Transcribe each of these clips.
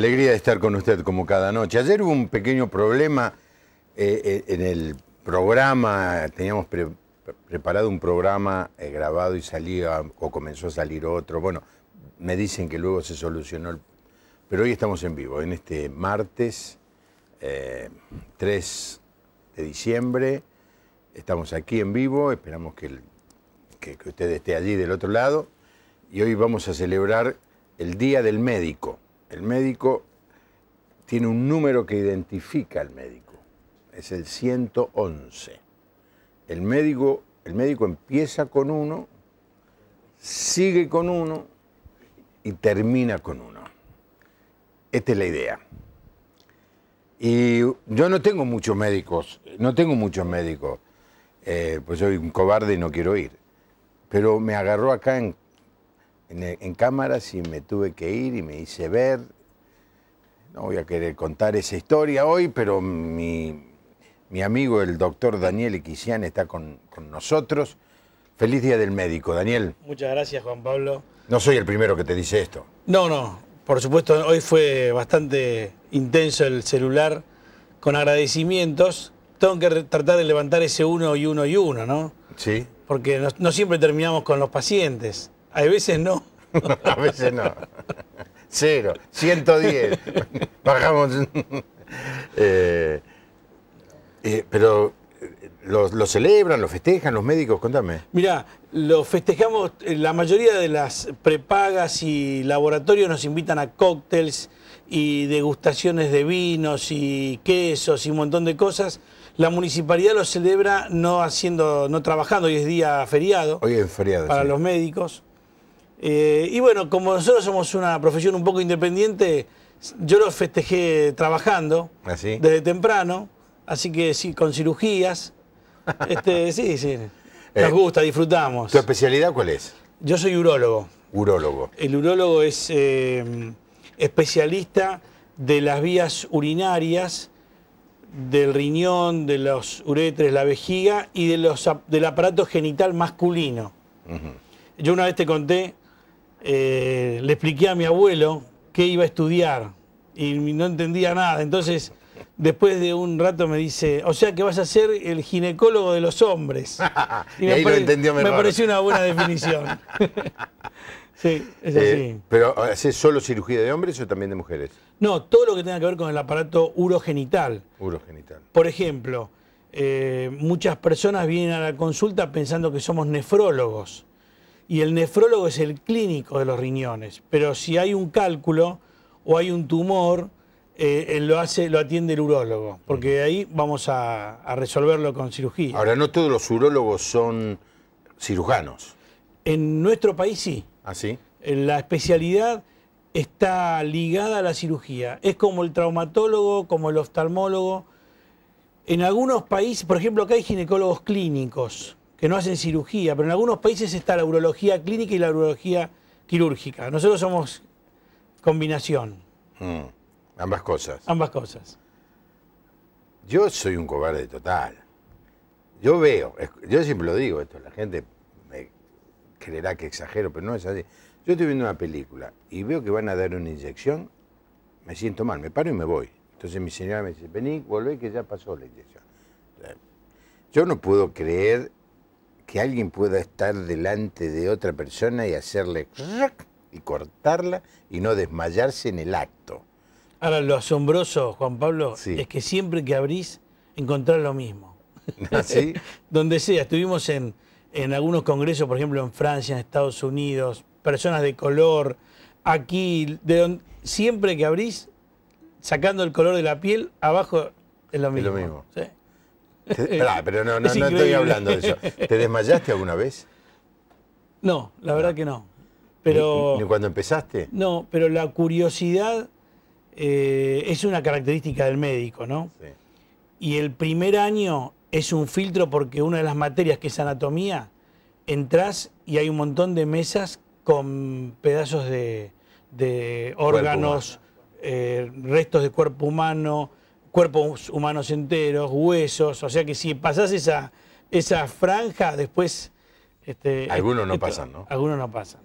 alegría de estar con usted como cada noche. Ayer hubo un pequeño problema eh, eh, en el programa, teníamos preparado un programa eh, grabado y salía o comenzó a salir otro. Bueno, me dicen que luego se solucionó, pero hoy estamos en vivo, en este martes 3 de diciembre. Estamos aquí en vivo, esperamos que usted esté allí del otro lado y hoy vamos a celebrar el Día del Médico. El médico tiene un número que identifica al médico, es el 111. El médico, el médico empieza con uno, sigue con uno y termina con uno. Esta es la idea. Y yo no tengo muchos médicos, no tengo muchos médicos, eh, pues soy un cobarde y no quiero ir. Pero me agarró acá en en, cámara cámaras me tuve que ir y me hice ver. No voy a querer contar esa historia hoy, pero mi, amigo el doctor Daniel Equisián está con, nosotros. Feliz Día del Médico, Daniel. Muchas gracias, Juan Pablo. No soy el primero que te dice esto. No, no. Por supuesto, hoy fue bastante intenso el celular con agradecimientos. Tengo que tratar de levantar ese uno y uno y uno, ¿no? Sí. Porque no siempre terminamos con los pacientes. A veces no. a veces no. Cero, 110. Bajamos. Eh, eh, pero eh, ¿lo, celebran, lo festejan los médicos? Contame. Mira, lo festejamos, la mayoría de las prepagas y laboratorios nos invitan a cócteles y degustaciones de vinos y quesos y un montón de cosas. La municipalidad lo celebra no haciendo, no trabajando, hoy es día feriado. Hoy es feriado. Para los médicos. Eh, y bueno, como nosotros somos una profesión un poco independiente, yo lo festejé trabajando ¿Ah, desde temprano, así que sí, con cirugías. Este, sí, sí. Nos eh, gusta, disfrutamos. ¿Tu especialidad cuál es? Yo soy urólogo. Urólogo. El urólogo es eh, especialista de las vías urinarias, del riñón, de los uretres, la vejiga y de los, del aparato genital masculino. Yo una vez te conté eh, le expliqué a mi abuelo que iba a estudiar y no entendía nada. Entonces, después de un rato me dice, o sea que vas a ser el ginecólogo de los hombres. y, ahí lo entendió mejor. Me pareció una buena definición. sí, es así. Eh, ¿Pero haces solo cirugía de hombres o también de mujeres? No, todo lo que tenga que ver con el aparato urogenital. Urogenital. Por ejemplo, eh, muchas personas vienen a la consulta pensando que somos nefrólogos y el nefrólogo es el clínico de los riñones, pero si hay un cálculo o hay un tumor, eh, lo hace, lo atiende el urólogo, porque ahí vamos a, resolverlo con cirugía. Ahora, no todos los urólogos son cirujanos. En nuestro país sí. ¿Ah, sí? Eh, la especialidad está ligada a la cirugía. Es como el traumatólogo, como el oftalmólogo. En algunos países, por ejemplo, acá hay ginecólogos clínicos que no hacen cirugía, pero en algunos países está la urología clínica y la urología quirúrgica. Nosotros somos combinación. Mm, ambas cosas. Ambas cosas. Yo soy un cobarde total. Yo veo, yo siempre lo digo esto, la gente me creerá que exagero, pero no es así. Yo estoy viendo una película y veo que van a dar una inyección, me siento mal, me paro y me voy. Entonces mi señora me dice, vení, volvé que ya pasó la inyección. Eh, yo no puedo creer que alguien pueda estar delante de otra persona y hacerle y cortarla y no desmayarse en el acto. Ahora, lo asombroso, Juan Pablo, es que siempre que abrís, encontrás lo mismo. Ah, Donde sea, estuvimos en, algunos congresos, por ejemplo, en Francia, en Estados Unidos, personas de color, aquí, siempre que abrís, sacando el color de la piel, abajo es lo mismo. Es lo mismo. Eh, pero no, no, estoy hablando de eso. ¿Te desmayaste alguna vez? No, la verdad que no. Pero, ¿Ni, cuando empezaste? No, pero la curiosidad eh, es una característica del médico, ¿no? Y el primer año es un filtro porque una de las materias que es anatomía, entras y hay un montón de mesas con pedazos de, órganos, eh, restos de cuerpo humano, cuerpos humanos enteros, huesos, o sea que si pasás esa, esa franja, después... Este, algunos no pasan, ¿no? Algunos no pasan.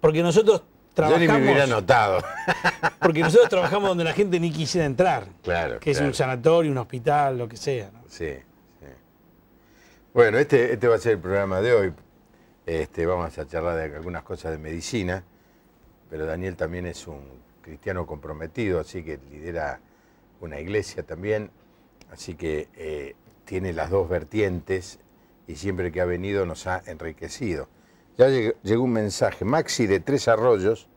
Porque nosotros trabajamos... Yo ni me hubiera notado. porque nosotros trabajamos donde la gente ni quisiera entrar. Claro, Que es un sanatorio, un hospital, lo que sea. ¿no? Sí, sí, Bueno, este, este va a ser el programa de hoy. Este, vamos a charlar de algunas cosas de medicina, pero Daniel también es un cristiano comprometido, así que lidera una iglesia también, así que eh, tiene las dos vertientes y siempre que ha venido nos ha enriquecido. Ya llegó un mensaje, Maxi de Tres Arroyos,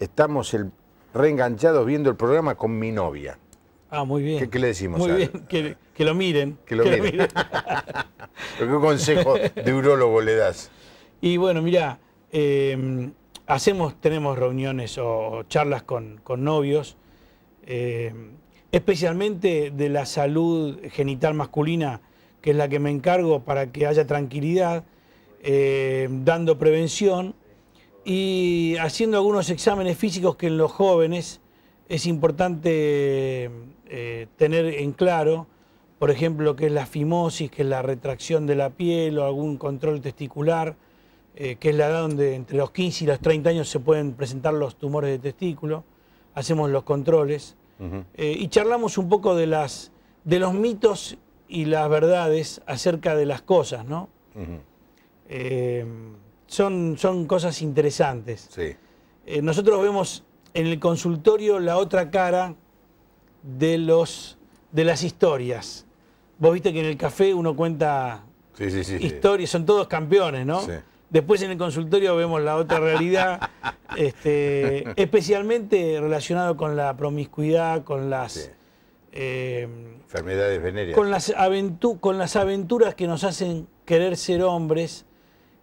estamos reenganchados viendo el programa con mi novia. Ah, muy bien. ¿Qué, le decimos? Muy bien, que, lo miren. Que lo miren. ¿Qué consejo de urologo le das? Y bueno, mira, em, hacemos, tenemos reuniones o charlas con, novios. Em, especialmente de la salud genital masculina, que es la que me encargo para que haya tranquilidad, eh, dando prevención y haciendo algunos exámenes físicos que en los jóvenes es importante eh, tener en claro, por ejemplo, que es la fimosis, que es la retracción de la piel o algún control testicular, eh, que es la edad donde entre los 15 y los 30 años se pueden presentar los tumores de testículo, hacemos los controles. Eh, y charlamos un poco de, las, de los mitos y las verdades acerca de las cosas, ¿no? Eh, son, cosas interesantes. Eh, nosotros vemos en el consultorio la otra cara de, los, de las historias. Vos viste que en el café uno cuenta historias, son todos campeones, ¿no? Después en el consultorio vemos la otra realidad, este, especialmente relacionado con la promiscuidad, con las... Eh, enfermedades venéreas. Con las, aventuras que nos hacen querer ser hombres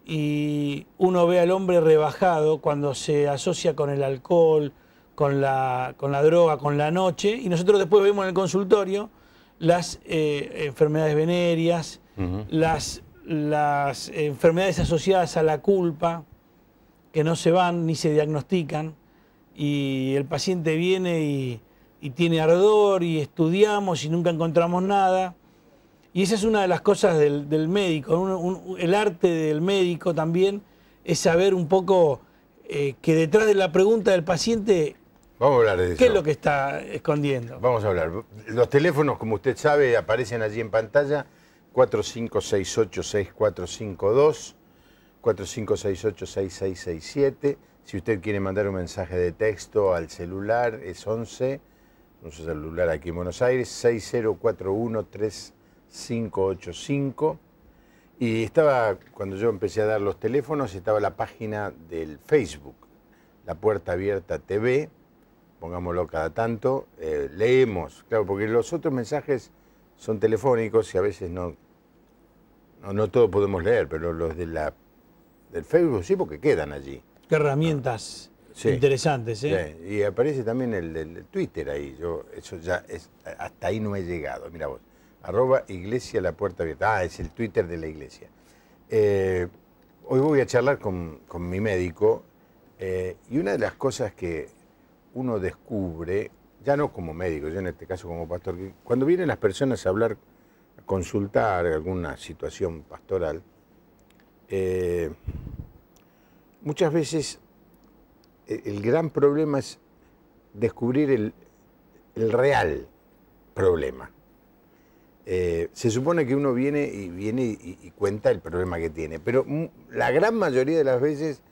y uno ve al hombre rebajado cuando se asocia con el alcohol, con la, droga, con la noche, y nosotros después vemos en el consultorio las eh, enfermedades venéreas, las las enfermedades asociadas a la culpa, que no se van ni se diagnostican, y el paciente viene y, tiene ardor y estudiamos y nunca encontramos nada. Y esa es una de las cosas del, médico. el arte del médico también es saber un poco eh, que detrás de la pregunta del paciente, Vamos a hablar de eso. ¿qué es lo que está escondiendo? Vamos a hablar. Los teléfonos, como usted sabe, aparecen allí en pantalla. 4568-6452, 4568-6667. Si usted quiere mandar un mensaje de texto al celular, es 11, un celular aquí en Buenos Aires, 6041-3585. Y estaba, cuando yo empecé a dar los teléfonos, estaba la página del Facebook, La Puerta Abierta TV, pongámoslo cada tanto, eh, leemos, claro, porque los otros mensajes son telefónicos y a veces no no, no todos podemos leer, pero los de la, del Facebook sí, porque quedan allí. Qué herramientas interesantes, ¿eh? Y aparece también el del Twitter ahí. Yo, eso ya es, hasta ahí no he llegado. Mira vos. Arroba Iglesia La Puerta Abierta. Ah, es el Twitter de la Iglesia. Eh, hoy voy a charlar con, mi médico eh, y una de las cosas que uno descubre, ya no como médico, yo en este caso como pastor, que cuando vienen las personas a hablar consultar alguna situación pastoral, eh, muchas veces eh, el gran problema es descubrir el, real problema. Eh, se supone que uno viene y viene y cuenta el problema que tiene, pero la gran mayoría de las veces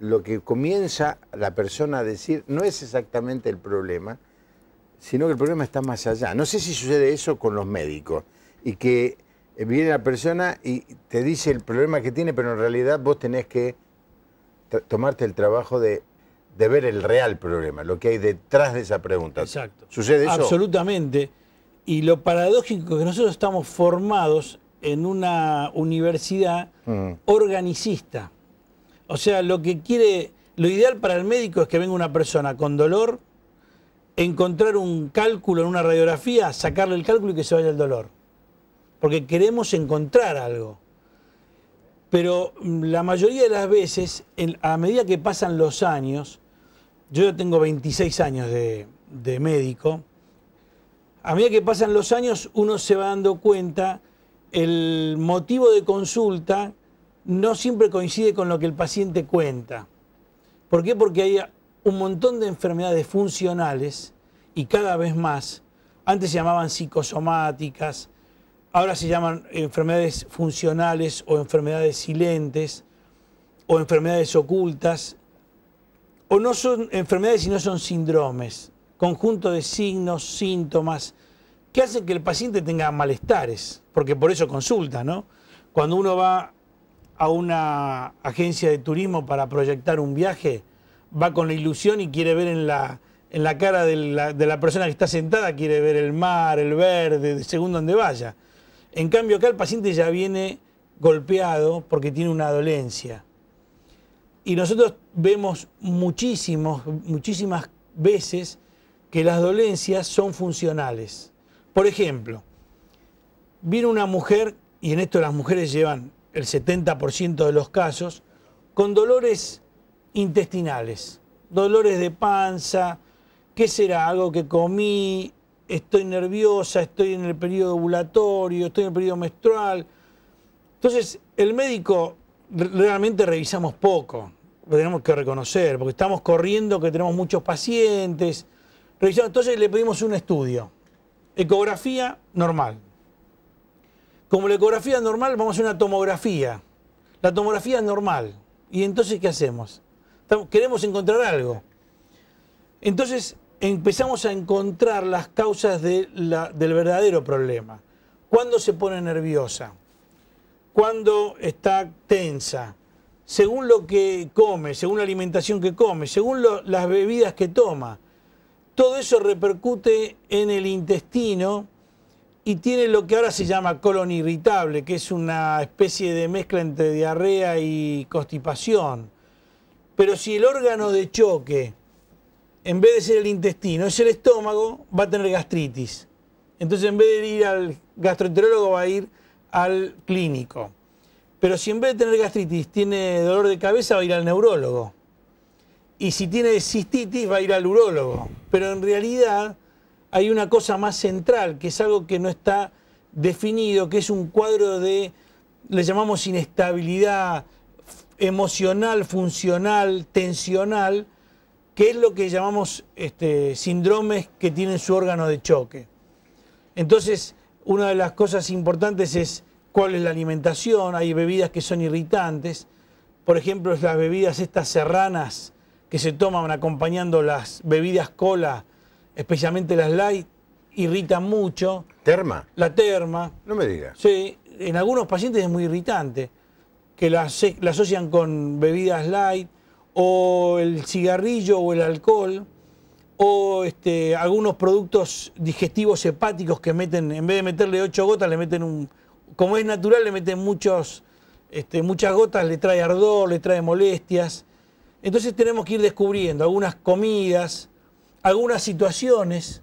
lo que comienza la persona a decir no es exactamente el problema, sino que el problema está más allá. No sé si sucede eso con los médicos y que viene la persona y te dice el problema que tiene, pero en realidad vos tenés que tomarte el trabajo de, ver el real problema, lo que hay detrás de esa pregunta. Exacto. ¿Sucede eso? Absolutamente. Y lo paradójico es que nosotros estamos formados en una universidad mm. organicista. O sea, lo que quiere, lo ideal para el médico es que venga una persona con dolor, encontrar un cálculo en una radiografía, sacarle el cálculo y que se vaya el dolor porque queremos encontrar algo. Pero mm, la mayoría de las veces, a medida que pasan los años, yo tengo 26 años de, de médico, a medida que pasan los años uno se va dando cuenta el motivo de consulta no siempre coincide con lo que el paciente cuenta. ¿Por qué? Porque hay un montón de enfermedades funcionales y cada vez más. Antes se llamaban psicosomáticas, Ahora se llaman enfermedades funcionales o enfermedades silentes o enfermedades ocultas. O no son enfermedades sino son síndromes, conjunto de signos, síntomas, que hacen que el paciente tenga malestares, porque por eso consulta, ¿no? Cuando uno va a una agencia de turismo para proyectar un viaje, va con la ilusión y quiere ver en la, en la cara de la, de la persona que está sentada, quiere ver el mar, el verde, según donde vaya. En cambio, acá el paciente ya viene golpeado porque tiene una dolencia. Y nosotros vemos muchísimos, muchísimas veces que las dolencias son funcionales. Por ejemplo, viene una mujer, y en esto las mujeres llevan el 70% de los casos, con dolores intestinales, dolores de panza, ¿qué será? Algo que comí, estoy nerviosa, estoy en el periodo ovulatorio, estoy en el periodo menstrual. Entonces, el médico realmente revisamos poco, lo tenemos que reconocer, porque estamos corriendo que tenemos muchos pacientes. Revisamos, entonces le pedimos un estudio. Ecografía normal. Como la ecografía normal, vamos a hacer una tomografía. La tomografía es normal. ¿Y entonces qué hacemos? queremos encontrar algo. Entonces, empezamos a encontrar las causas del verdadero problema. ¿Cuándo se pone nerviosa? ¿Cuándo está tensa? Según lo que come, según la alimentación que come, según las bebidas que toma. Todo eso repercute en el intestino y tiene lo que ahora se llama colon irritable, que es una especie de mezcla entre diarrea y constipación. Pero si el órgano de choque en vez de ser el intestino, es el estómago, va a tener gastritis. Entonces, en vez de ir al gastroenterólogo, va a ir al clínico. Pero si en vez de tener gastritis tiene dolor de cabeza, va a ir al neurólogo. Y si tiene cistitis, va a ir al urólogo. Pero en realidad hay una cosa más central, que es algo que no está definido, que es un cuadro de, le llamamos inestabilidad emocional, funcional, tensional, que es lo que llamamos este, síndromes que tienen su órgano de choque. Entonces, una de las cosas importantes es cuál es la alimentación, hay bebidas que son irritantes, por ejemplo, las bebidas estas serranas que se toman acompañando las bebidas cola, especialmente las light, irritan mucho. ¿Terma? La terma. No me digas. Sí, en algunos pacientes es muy irritante, que las la asocian con bebidas light, o el cigarrillo o el alcohol, o este, algunos productos digestivos hepáticos que meten, en vez de meterle ocho gotas, le meten un, como es natural, le meten muchos, este, muchas gotas, le trae ardor, le trae molestias. Entonces tenemos que ir descubriendo algunas comidas, algunas situaciones.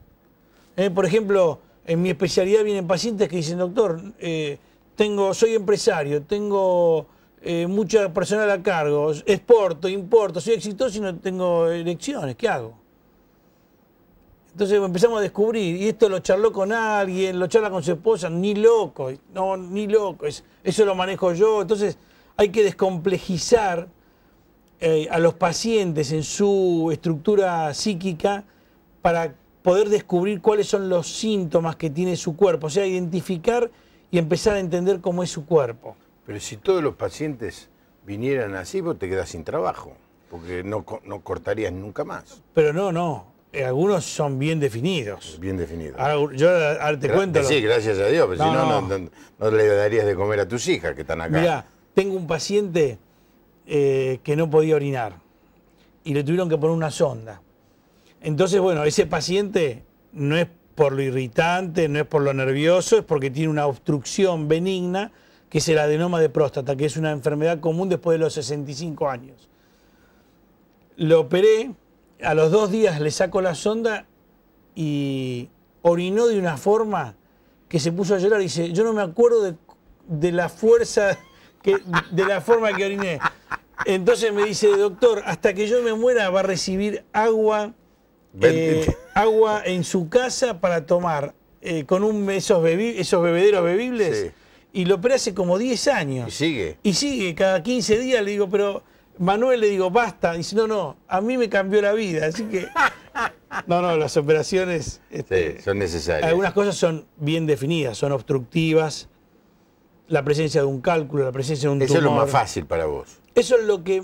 ¿eh? por ejemplo, en mi especialidad vienen pacientes que dicen, doctor, eh, tengo, soy empresario, tengo eh, mucha personal a cargo, exporto, importo, soy exitoso y no tengo elecciones, ¿qué hago? Entonces empezamos a descubrir, y esto lo charló con alguien, lo charla con su esposa, ni loco, no, ni loco, eso lo manejo yo. Entonces hay que descomplejizar eh, a los pacientes en su estructura psíquica para poder descubrir cuáles son los síntomas que tiene su cuerpo, o sea, identificar y empezar a entender cómo es su cuerpo. Pero si todos los pacientes vinieran así, vos te quedás sin trabajo, porque no, no cortarías nunca más. Pero no, no. Eh, algunos son bien definidos. Bien definidos. yo ahora te cuento. Sí, gracias a Dios, pero si no, no. le darías de comer a tus hijas que están acá. Mira, tengo un paciente eh, que no podía orinar y le tuvieron que poner una sonda. Entonces, bueno, ese paciente no es por lo irritante, no es por lo nervioso, es porque tiene una obstrucción benigna que es el adenoma de próstata, que es una enfermedad común después de los 65 años. Lo operé, a los dos días le saco la sonda y orinó de una forma que se puso a llorar. Y dice, yo no me acuerdo de, la fuerza, de la forma que oriné. Entonces me dice, doctor, hasta que yo me muera va a recibir agua, eh, agua en su casa para tomar. Eh, con un, esos, esos bebederos bebibles. Sí y lo operé hace como 10 años. Y sigue. Y sigue, cada 15 días le digo, pero Manuel le digo, basta. dice, no, no, a mí me cambió la vida. Así que. No, no, las operaciones. Este, son necesarias. Algunas cosas son bien definidas, son obstructivas. La presencia de un cálculo, la presencia de un Eso es lo más fácil para vos. Eso es lo que.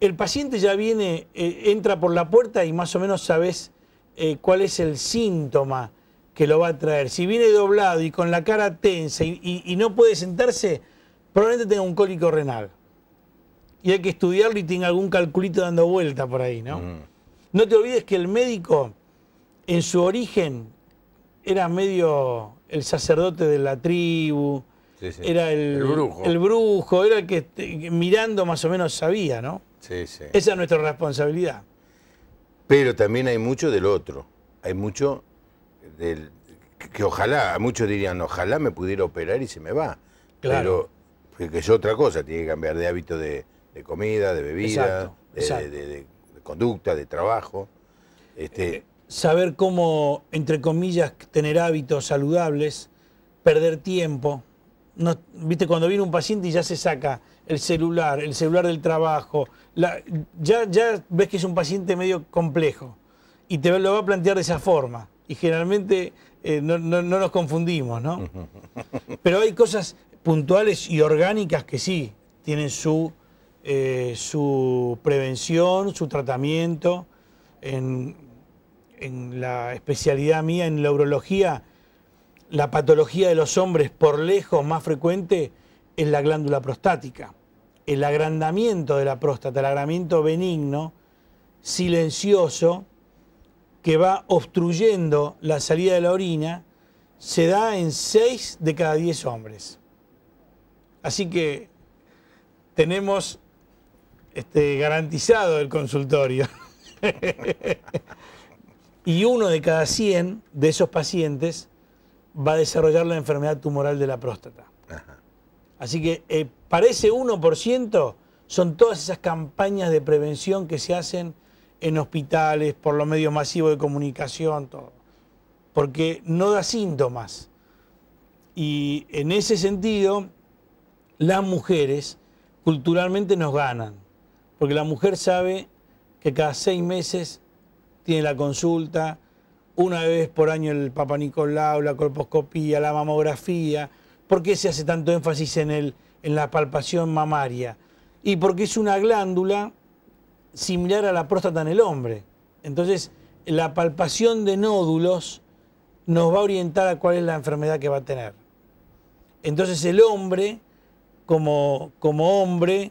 El paciente ya viene, eh, entra por la puerta y más o menos sabes eh, cuál es el síntoma que lo va a traer. Si viene doblado y con la cara tensa y, no puede sentarse, probablemente tenga un cólico renal. Y hay que estudiarlo y tenga algún calculito dando vuelta por ahí, ¿no? Mm. No te olvides que el médico, en su origen, era medio el sacerdote de la tribu, era el, brujo. era el este, que mirando más o menos sabía, ¿no? Sí, Esa es nuestra responsabilidad. Pero también hay mucho del otro, hay mucho que ojalá, muchos dirían, ojalá me pudiera operar y se me va. Pero que es otra cosa, tiene que cambiar de hábito de, comida, de bebida, de, conducta, de trabajo. Este, eh, saber cómo, entre comillas, tener hábitos saludables, perder tiempo. Viste, cuando viene un paciente y ya se saca el celular, el celular del trabajo, ya, ya ves que es un paciente medio complejo y te lo va a plantear de esa forma y generalmente eh, no, nos confundimos, ¿no? Pero hay cosas puntuales y orgánicas que sí tienen su, eh, su prevención, su tratamiento. En, en la especialidad mía, en la urología, la patología de los hombres por lejos más frecuente es la glándula prostática. El agrandamiento de la próstata, el agrandamiento benigno, silencioso, que va obstruyendo la salida de la orina se da en 6 de cada 10 hombres. Así que tenemos este, garantizado el consultorio. y uno de cada 100 de esos pacientes va a desarrollar la enfermedad tumoral de la próstata. Así que para ese 1%, son todas esas campañas de prevención que se hacen en hospitales, por los medios masivos de comunicación, todo. Porque no da síntomas. Y en ese sentido, las mujeres culturalmente nos ganan. Porque la mujer sabe que cada seis meses tiene la consulta, una vez por año el Papa Nicolau, la colposcopía, la mamografía. ¿Por qué se hace tanto énfasis en, el, en la palpación mamaria? Y porque es una glándula similar a la próstata en el hombre. Entonces, la palpación de nódulos nos va a orientar a cuál es la enfermedad que va a tener. Entonces, el hombre, como, como hombre,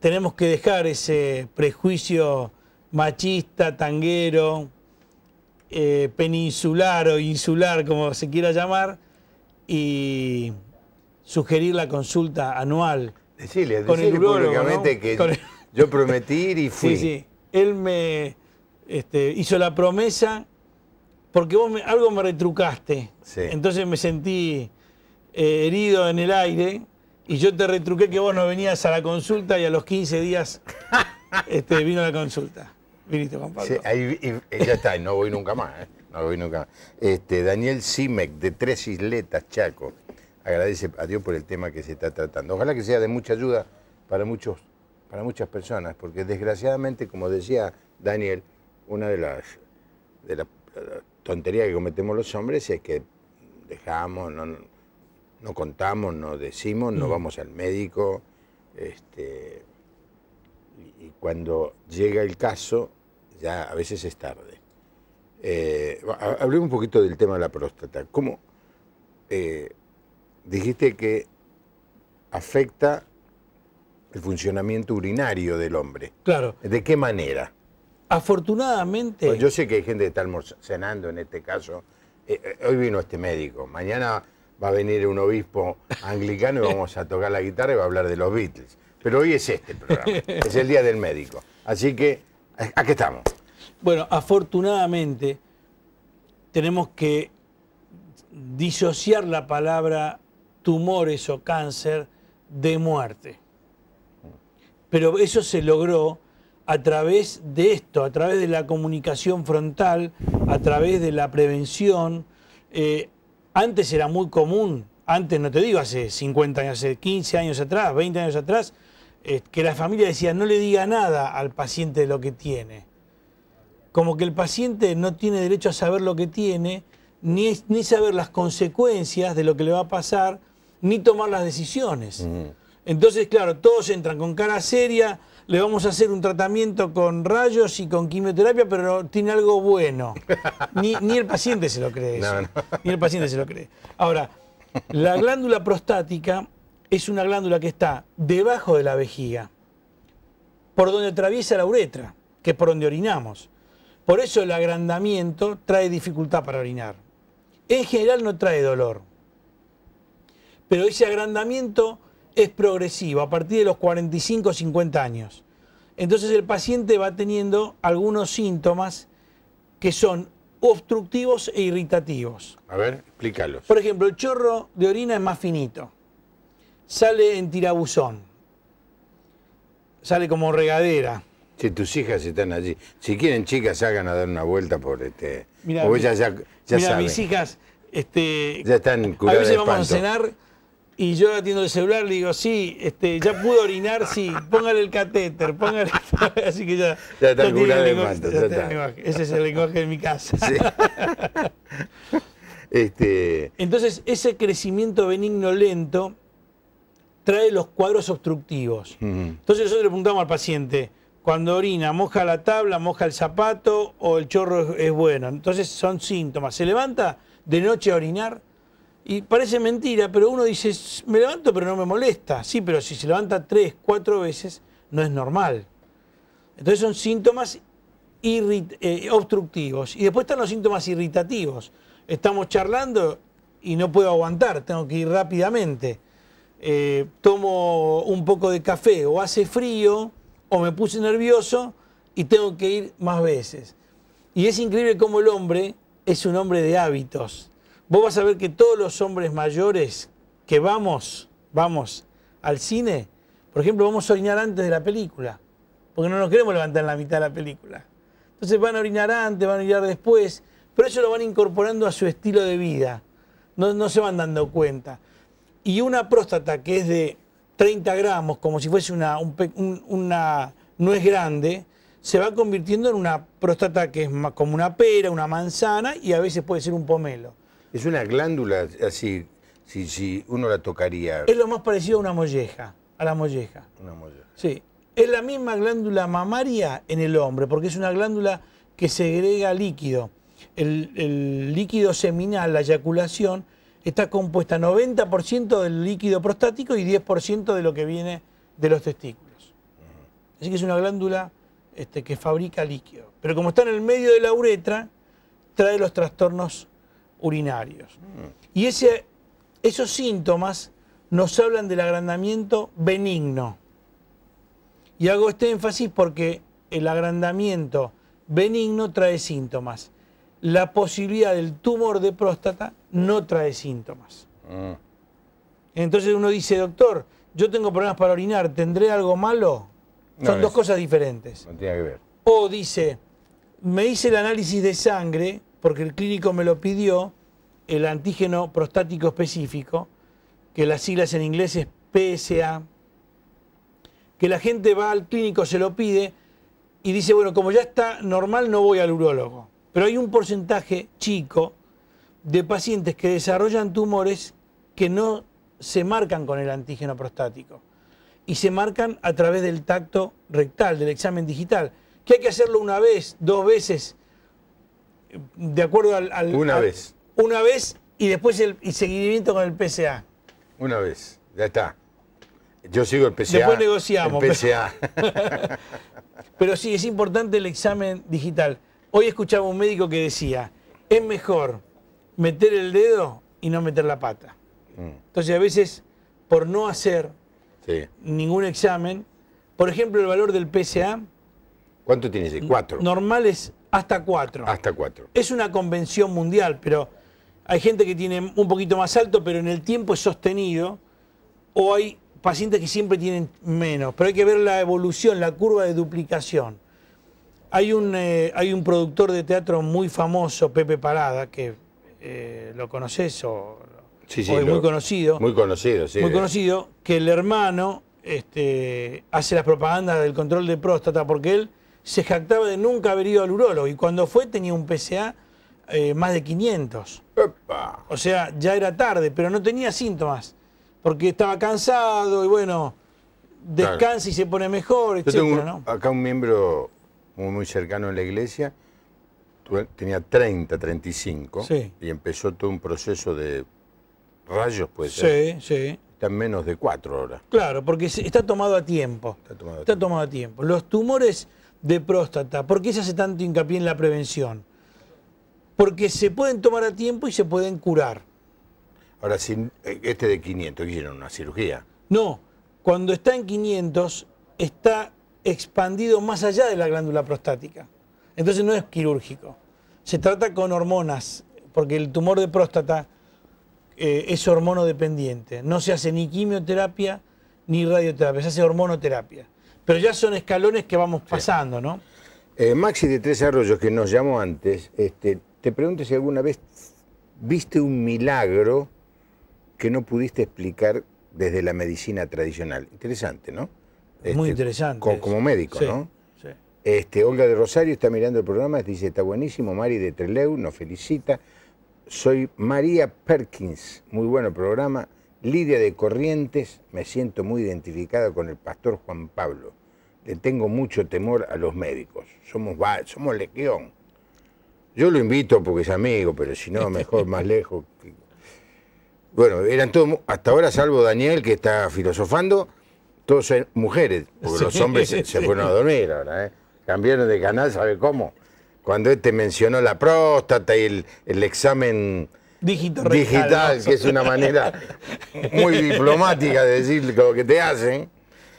tenemos que dejar ese prejuicio machista, tanguero, eh, peninsular o insular, como se quiera llamar, y sugerir la consulta anual. Decirle, con públicamente que, yo prometí y fui. Sí, sí. Él me este, hizo la promesa porque vos algo me retrucaste. Entonces me sentí eh, herido en el aire y yo te retruqué que vos no venías a la consulta y a los 15 días este, vino la consulta. Viniste, Juan Pablo. Sí, ahí, eh, ya está, no voy nunca más. Eh. No voy nunca Este, Daniel Simek, de Tres Isletas, Chaco, agradece a Dios por el tema que se está tratando. Ojalá que sea de mucha ayuda para muchos para muchas personas, porque desgraciadamente, como decía Daniel, una de las de tonterías que cometemos los hombres es que dejamos, no, contamos, no decimos, no vamos al médico, este, y cuando llega el caso, ya a veces es tarde. Eh, hablemos un poquito del tema de la próstata. ¿Cómo eh, dijiste que afecta el funcionamiento urinario del hombre. Claro. ¿De qué manera? Afortunadamente. Pues yo sé que hay gente que está almorzando en este caso. Eh, eh, hoy vino este médico. Mañana va a venir un obispo anglicano y vamos a tocar la guitarra y va a hablar de los Beatles. Pero hoy es este programa, es el Día del Médico. Así que, eh, aquí estamos. Bueno, afortunadamente tenemos que disociar la palabra tumores o cáncer de muerte pero eso se logró a través de esto, a través de la comunicación frontal, a través de la prevención. Eh, antes era muy común, antes no te digo, hace 50 años, hace 15 años atrás, 20 años atrás, eh, que la familia decía no le diga nada al paciente de lo que tiene. Como que el paciente no tiene derecho a saber lo que tiene, ni, saber las consecuencias de lo que le va a pasar, ni tomar las decisiones. Entonces, claro, todos entran con cara seria, le vamos a hacer un tratamiento con rayos y con quimioterapia, pero tiene algo bueno. Ni, el paciente se lo cree. Ni el paciente se lo cree. Ahora, la glándula prostática es una glándula que está debajo de la vejiga, por donde atraviesa la uretra, que es por donde orinamos. Por eso el agrandamiento trae dificultad para orinar. En general no trae dolor. Pero ese agrandamiento es progresivo, a partir de los 45 50 años. Entonces el paciente va teniendo algunos síntomas que son obstructivos e irritativos. A ver, explícalos. Por ejemplo, el chorro de orina es más finito. Sale en tirabuzón. Sale como regadera. Si tus hijas están allí. Si quieren, chicas, hagan a dar una vuelta por este. mira mis hijas este, ya están curadas. A veces vamos a cenar y yo atiendo el celular, le digo, sí, este, ya pudo orinar, sí, póngale el catéter, póngale. Así que ya. Ya está, el lenguaje, Ese es el lenguaje de mi casa. Este, Entonces, ese crecimiento benigno lento trae los cuadros obstructivos. Entonces, nosotros le preguntamos al paciente, cuando orina, moja la tabla, moja el zapato o el chorro es bueno. Entonces, son síntomas. Se levanta de noche a orinar y parece mentira, pero uno dice, me levanto pero no me molesta. Sí, pero si se levanta tres, cuatro veces, no es normal. Entonces son síntomas eh, obstructivos. Y después están los síntomas irritativos. Estamos charlando y no puedo aguantar, tengo que ir rápidamente. Eh, tomo un poco de café o hace frío o me puse nervioso y tengo que ir más veces. Y es increíble cómo el hombre es un hombre de hábitos vos vas a ver que todos los hombres mayores que vamos, vamos al cine, por ejemplo, vamos a orinar antes de la película, porque no nos queremos levantar en la mitad de la película. Entonces van a orinar antes, van a orinar después, pero eso lo van incorporando a su estilo de vida. No, se van dando cuenta. Y una próstata que es de 30 gramos, como si fuese una, un, un, una grande, se va convirtiendo en una próstata que es como una pera, una manzana y a veces puede ser un pomelo. Es una glándula así, si, uno la tocaría. Es lo más parecido a una molleja, a la molleja. Una molleja. Sí. Es la misma glándula mamaria en el hombre, porque es una glándula que segrega líquido. El, líquido seminal, la eyaculación, está compuesta 90% del líquido prostático y 10% de lo que viene de los testículos. Así que es una glándula este, que fabrica líquido. Pero como está en el medio de la uretra, trae los trastornos urinarios. Y ese, esos síntomas nos hablan del agrandamiento benigno. Y hago este énfasis porque el agrandamiento benigno trae síntomas. La posibilidad del tumor de próstata no trae síntomas. Entonces uno dice, doctor, yo tengo problemas para orinar, ¿tendré algo malo? Son dos cosas diferentes. No tiene que ver. O dice, me hice el análisis de sangre porque el clínico me lo pidió, el antígeno prostático específico, que las siglas en inglés es PSA, que la gente va al clínico, se lo pide y dice, bueno, como ya está normal, no voy al urólogo. Pero hay un porcentaje chico de pacientes que desarrollan tumores que no se marcan con el antígeno prostático y se marcan a través del tacto rectal, del examen digital, que hay que hacerlo una vez, dos veces, de acuerdo al... una vez. Una vez y después el seguimiento con el PSA. Una vez, ya está. Yo sigo el PSA. Después negociamos. PSA. Pero, sí, es importante el examen digital. Hoy escuchaba un médico que decía, es mejor meter el dedo y no meter la pata. Mm. Entonces a veces, por no hacer ningún examen, por ejemplo, el valor del PSA... ¿Cuánto tiene ese? ¿Cuatro? Normal es hasta cuatro. Hasta cuatro. Es una convención mundial, pero hay gente que tiene un poquito más alto, pero en el tiempo es sostenido, o hay pacientes que siempre tienen menos, pero hay que ver la evolución, la curva de duplicación. Hay un, eh, hay un productor de teatro muy famoso, Pepe Parada, que eh, lo conoces o, es muy conocido. Muy conocido, sí. Muy conocido, que el hermano este, hace las propagandas del control de próstata porque él se jactaba de nunca haber ido al urólogo y cuando fue tenía un PSA eh, más de 500. O sea, ya era tarde, pero no tenía síntomas, porque estaba cansado y bueno, descansa y se pone mejor, etc. acá un miembro muy, cercano en la iglesia, tenía 30, 35, y empezó todo un proceso de rayos, puede ser. Sí, sí. Está en menos de 4 horas. Claro, porque está tomado a tiempo. Está tomado Tomado a tiempo. Los tumores de próstata, ¿por qué se hace tanto hincapié en la prevención? Porque se pueden tomar a tiempo y se pueden curar. Ahora, si eh, este de 500, ¿quieren una cirugía? No, cuando está en 500 está expandido más allá de la glándula prostática. Entonces no es quirúrgico. Se trata con hormonas, porque el tumor de próstata eh, es hormonodependiente. No se hace ni quimioterapia ni radioterapia, se hace hormonoterapia pero ya son escalones que vamos pasando, ¿no? Eh, Maxi de Tres Arroyos, que nos llamó antes, este, te pregunto si alguna vez viste un milagro que no pudiste explicar desde la medicina tradicional. Interesante, ¿no? Muy este, interesante. como médico, ¿no? Sí. Este, Olga de Rosario está mirando el programa, dice, está buenísimo, Mari de Treleu nos felicita. Soy María Perkins, muy bueno programa. Lidia de Corrientes, me siento muy identificada con el pastor Juan Pablo. Le tengo mucho temor a los médicos. Somos, somos legión. Yo lo invito porque es amigo, pero si no, mejor más lejos. Bueno, eran todos, hasta ahora, salvo Daniel, que está filosofando, todos son mujeres, porque los hombres se, fueron a dormir ahora, ¿eh? Cambiaron de canal, ¿sabe cómo? Cuando este mencionó la próstata y el examen Digital, que es una manera muy diplomática de decir lo que te hacen.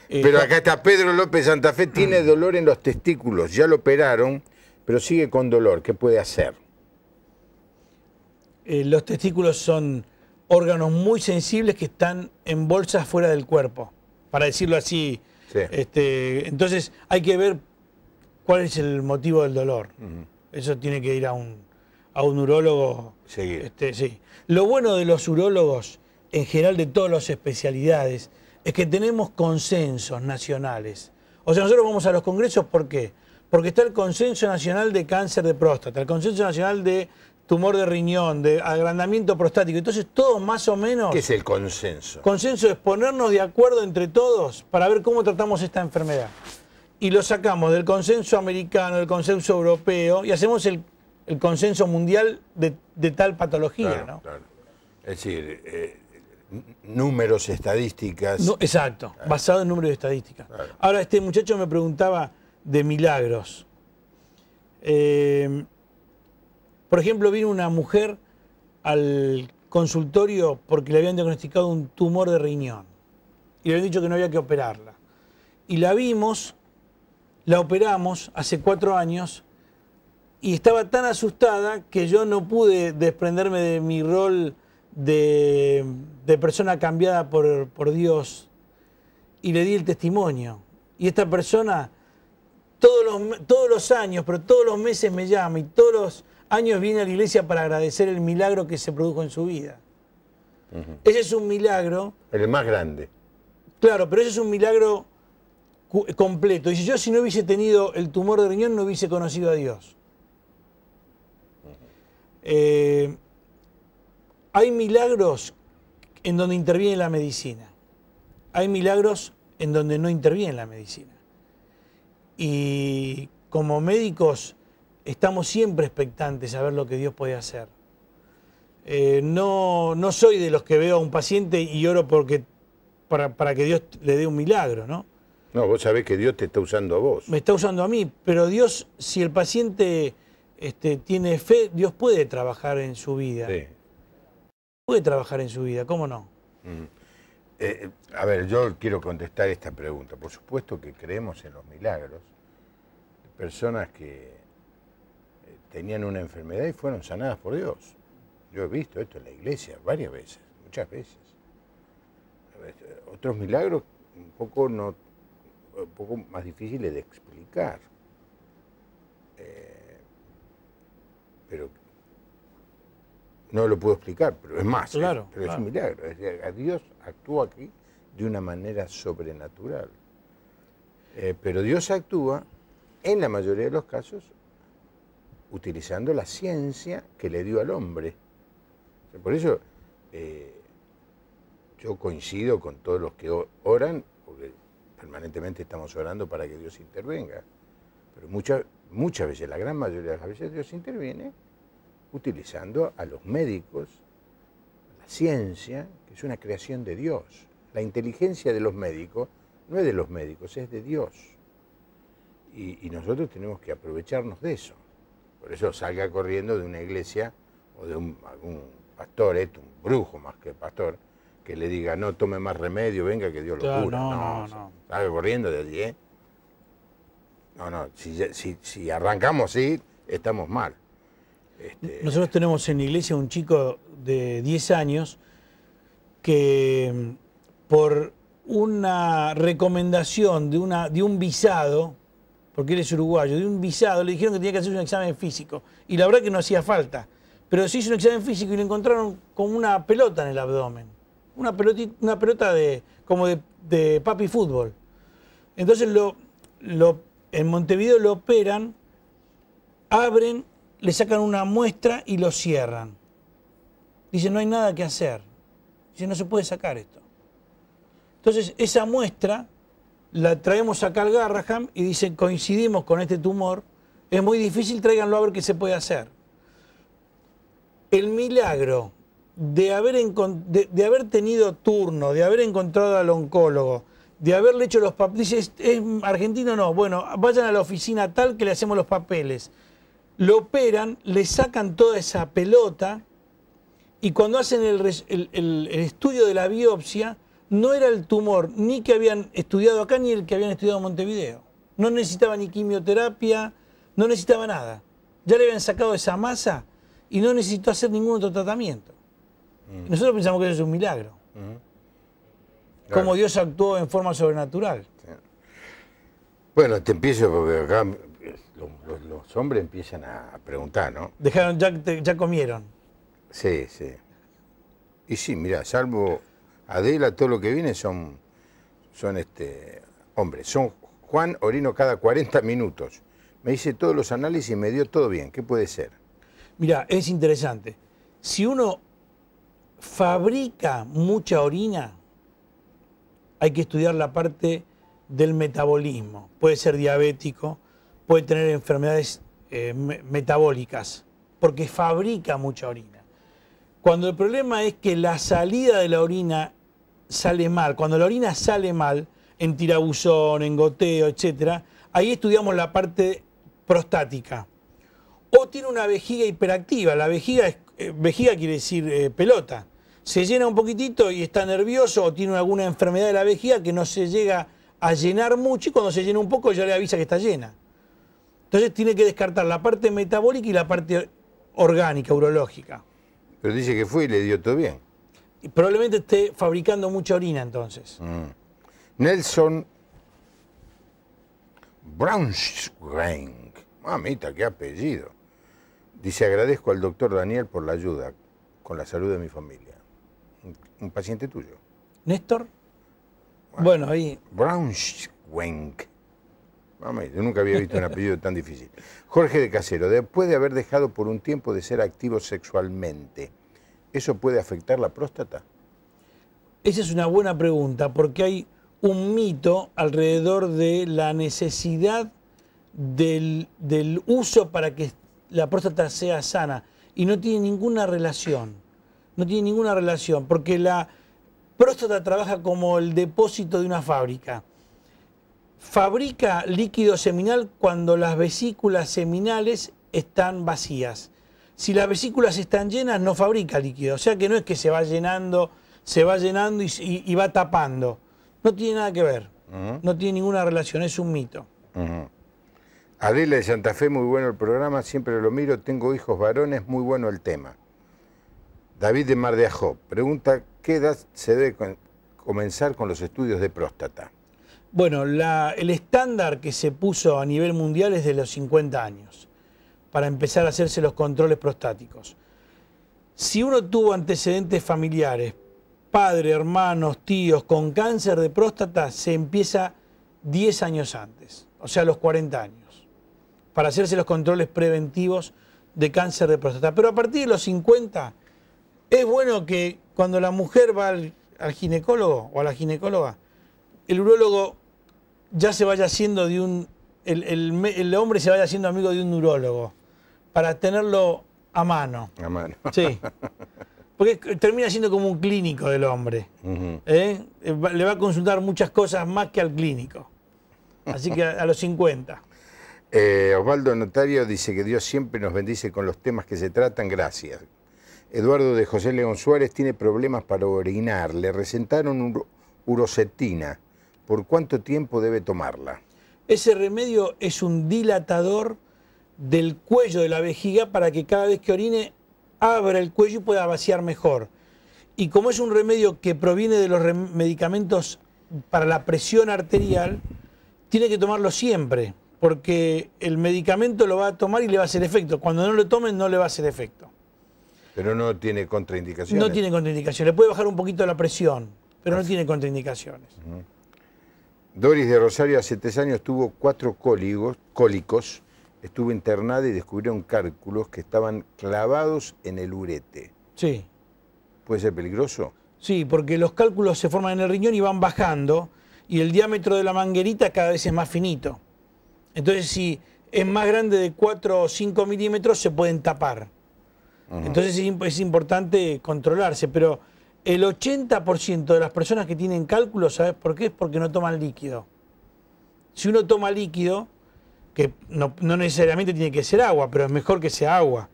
Eh, pero acá está Pedro López Santa Fe, tiene mm. dolor en los testículos, ya lo operaron, pero sigue con dolor. ¿Qué puede hacer? Eh, los testículos son órganos muy sensibles que están en bolsas fuera del cuerpo, para decirlo así. Este, entonces hay que ver cuál es el motivo del dolor. Eso tiene que ir a un a un urólogo. Seguir. Este, sí. Lo bueno de los urólogos, en general de todas las especialidades, es que tenemos consensos nacionales. O sea, nosotros vamos a los congresos, ¿por qué? Porque está el consenso nacional de cáncer de próstata, el consenso nacional de tumor de riñón, de agrandamiento prostático. Entonces, todo más o menos... ¿Qué es el consenso? Consenso es ponernos de acuerdo entre todos para ver cómo tratamos esta enfermedad. Y lo sacamos del consenso americano, del consenso europeo, y hacemos el el consenso mundial de, tal patología, ¿no? Claro. Es decir, eh, números, estadísticas. exacto, basado en números de estadísticas. Ahora, este muchacho me preguntaba de milagros. Eh, por ejemplo, vino una mujer al consultorio porque le habían diagnosticado un tumor de riñón y le habían dicho que no había que operarla. Y la vimos, la operamos hace cuatro años y estaba tan asustada que yo no pude desprenderme de mi rol de, persona cambiada por, Dios y le di el testimonio. Y esta persona todos los, todos los años, pero todos los meses me llama y todos los años viene a la iglesia para agradecer el milagro que se produjo en su vida. Ese es un milagro. El más grande. Claro, pero ese es un milagro completo. Dice, yo si no hubiese tenido el tumor de riñón no hubiese conocido a Dios. Eh, hay milagros en donde interviene la medicina. Hay milagros en donde no interviene la medicina. Y como médicos estamos siempre expectantes a ver lo que Dios puede hacer. Eh, no, no, soy de los que veo a un paciente y oro porque, para, para, que Dios le dé un milagro, ¿no? No, vos sabés que Dios te está usando a vos. Me está usando a mí, pero Dios, si el paciente este, tiene fe, Dios puede trabajar en su vida. Sí. Puede trabajar en su vida, ¿cómo no? Mm. Eh, a ver, yo quiero contestar esta pregunta. Por supuesto que creemos en los milagros. Personas que eh, tenían una enfermedad y fueron sanadas por Dios. Yo he visto esto en la iglesia varias veces, muchas veces. Este, otros milagros un poco, no, un poco más difíciles de explicar. Eh, pero no lo puedo explicar, pero es más, es, pero es un milagro. Dios actúa aquí de una manera sobrenatural. Eh, pero Dios actúa, en la mayoría de los casos, utilizando la ciencia que le dio al hombre. por eso eh, yo coincido con todos los que oran, porque permanentemente estamos orando para que Dios intervenga. Pero muchas, muchas veces, la gran mayoría de las veces, Dios interviene utilizando a los médicos, la ciencia, que es una creación de Dios. La inteligencia de los médicos no es de los médicos, es de Dios. Y, nosotros tenemos que aprovecharnos de eso. Por eso salga corriendo de una iglesia o de un, algún pastor, este, un brujo más que pastor, que le diga, no tome más remedio, venga que Dios lo cura. No, no, no. Salga corriendo de allí, ¿eh? No, no, si, arrancamos así, estamos mal. Este, Nosotros tenemos en la iglesia un chico de 10 años que por una recomendación de, una, de un visado, porque él es uruguayo, de un visado, le dijeron que tenía que hacer un examen físico. Y la verdad que no hacía falta. Pero se hizo un examen físico y le encontraron con una pelota en el abdomen. Una, una pelota de, como de, papi fútbol. Entonces lo en Montevideo lo operan, abren, le sacan una muestra y lo cierran. Dicen, no hay nada que hacer. Dicen, no se puede sacar esto. Entonces, esa muestra la traemos acá al Garraham y dicen, coincidimos con este tumor, es muy difícil, tráiganlo a ver qué se puede hacer. El milagro de haber, de haber, tenido turno, de haber encontrado al oncólogo, de haberle hecho los papeles. Dice, ¿es, argentino? No. Bueno, vayan a la oficina tal que le hacemos los papeles. Lo operan, le sacan toda esa pelota y cuando hacen el, estudio de la biopsia, no era el tumor ni que habían estudiado acá ni el que habían estudiado en Montevideo. No necesitaba ni quimioterapia, no necesitaba nada. Ya le habían sacado esa masa y no necesitó hacer ningún otro tratamiento. Mm. Nosotros pensamos que eso es un milagro. Cómo Dios actuó en forma sobrenatural. Bueno, te empiezo porque acá eh, los, hombres empiezan a preguntar, ¿no? Dejaron, ya, ya comieron. Sí, sí. Y sí, mira, salvo Adela, todo lo que viene son, son este, hombres. Son Juan orino cada 40 minutos. Me hice todos los análisis y me dio todo bien. ¿Qué puede ser? Mira, es interesante. Si uno fabrica mucha orina, hay que estudiar la parte del metabolismo. Puede ser diabético, puede tener enfermedades eh, metabólicas, porque fabrica mucha orina. Cuando el problema es que la salida de la orina sale mal, cuando la orina sale mal, en tirabuzón, en goteo, etc., ahí estudiamos la parte prostática. O tiene una vejiga hiperactiva, la vejiga, es, eh, vejiga quiere decir eh, pelota se llena un poquitito y está nervioso o tiene alguna enfermedad de la vejiga que no se llega a llenar mucho y cuando se llena un poco ya le avisa que está llena. Entonces tiene que descartar la parte metabólica y la parte orgánica, urológica. Pero dice que fue y le dio todo bien. probablemente esté fabricando mucha orina entonces. Mm. Nelson Braunschweig. Mamita, qué apellido. Dice, agradezco al doctor Daniel por la ayuda con la salud de mi familia un paciente tuyo. ¿Néstor? Bueno, ahí. a yo nunca había visto un apellido tan difícil. Jorge de Casero, después de haber dejado por un tiempo de ser activo sexualmente, ¿eso puede afectar la próstata? Esa es una buena pregunta, porque hay un mito alrededor de la necesidad del, del uso para que la próstata sea sana y no tiene ninguna relación no tiene ninguna relación, porque la próstata trabaja como el depósito de una fábrica. Fabrica líquido seminal cuando las vesículas seminales están vacías. Si las vesículas están llenas, no fabrica líquido. O sea que no es que se va llenando, se va llenando y, va tapando. No tiene nada que ver. No tiene ninguna relación, es un mito. Adela de Santa Fe, muy bueno el programa, siempre lo miro, tengo hijos varones, muy bueno el tema. David de Mar de Ajó pregunta, ¿qué edad se debe comenzar con los estudios de próstata? Bueno, el estándar que se puso a nivel mundial es de los 50 años, para empezar a hacerse los controles prostáticos. Si uno tuvo antecedentes familiares, padre, hermanos, tíos, con cáncer de próstata, se empieza 10 años antes, o sea, los 40 años, para hacerse los controles preventivos de cáncer de próstata. Pero a partir de los 50 es bueno que cuando la mujer va al, ginecólogo o a la ginecóloga, el urólogo ya se vaya haciendo de un. El, hombre se vaya haciendo amigo de un urólogo para tenerlo a mano. A mano. Sí. Porque termina siendo como un clínico del hombre. ¿eh? Eh, le va a consultar muchas cosas más que al clínico. Así que a, los 50. Eh, Osvaldo Notario dice que Dios siempre nos bendice con los temas que se tratan. Gracias. Eduardo de José León Suárez tiene problemas para orinar. Le resentaron urocetina. ¿Por cuánto tiempo debe tomarla? Ese remedio es un dilatador del cuello de la vejiga para que cada vez que orine abra el cuello y pueda vaciar mejor. Y como es un remedio que proviene de los medicamentos para la presión arterial, tiene que tomarlo siempre, porque el medicamento lo va a tomar y le va a hacer efecto. Cuando no lo tomen, no le va a hacer efecto. Pero no tiene contraindicaciones. No tiene contraindicaciones. Le puede bajar un poquito la presión, pero no tiene contraindicaciones. Doris de Rosario hace tres años tuvo cuatro cólicos, estuvo internada y descubrieron cálculos que estaban clavados en el urete. Sí. ¿Puede ser peligroso? Sí, porque los cálculos se forman en el riñón y van bajando y el diámetro de la manguerita cada vez es más finito. Entonces, si es más grande de 4 o 5 milímetros, se pueden tapar. Entonces es, importante controlarse, pero el 80% de las personas que tienen cálculo, ¿sabes por qué? Es porque no toman líquido. Si uno toma líquido, que no, necesariamente tiene que ser agua, pero es mejor que sea agua.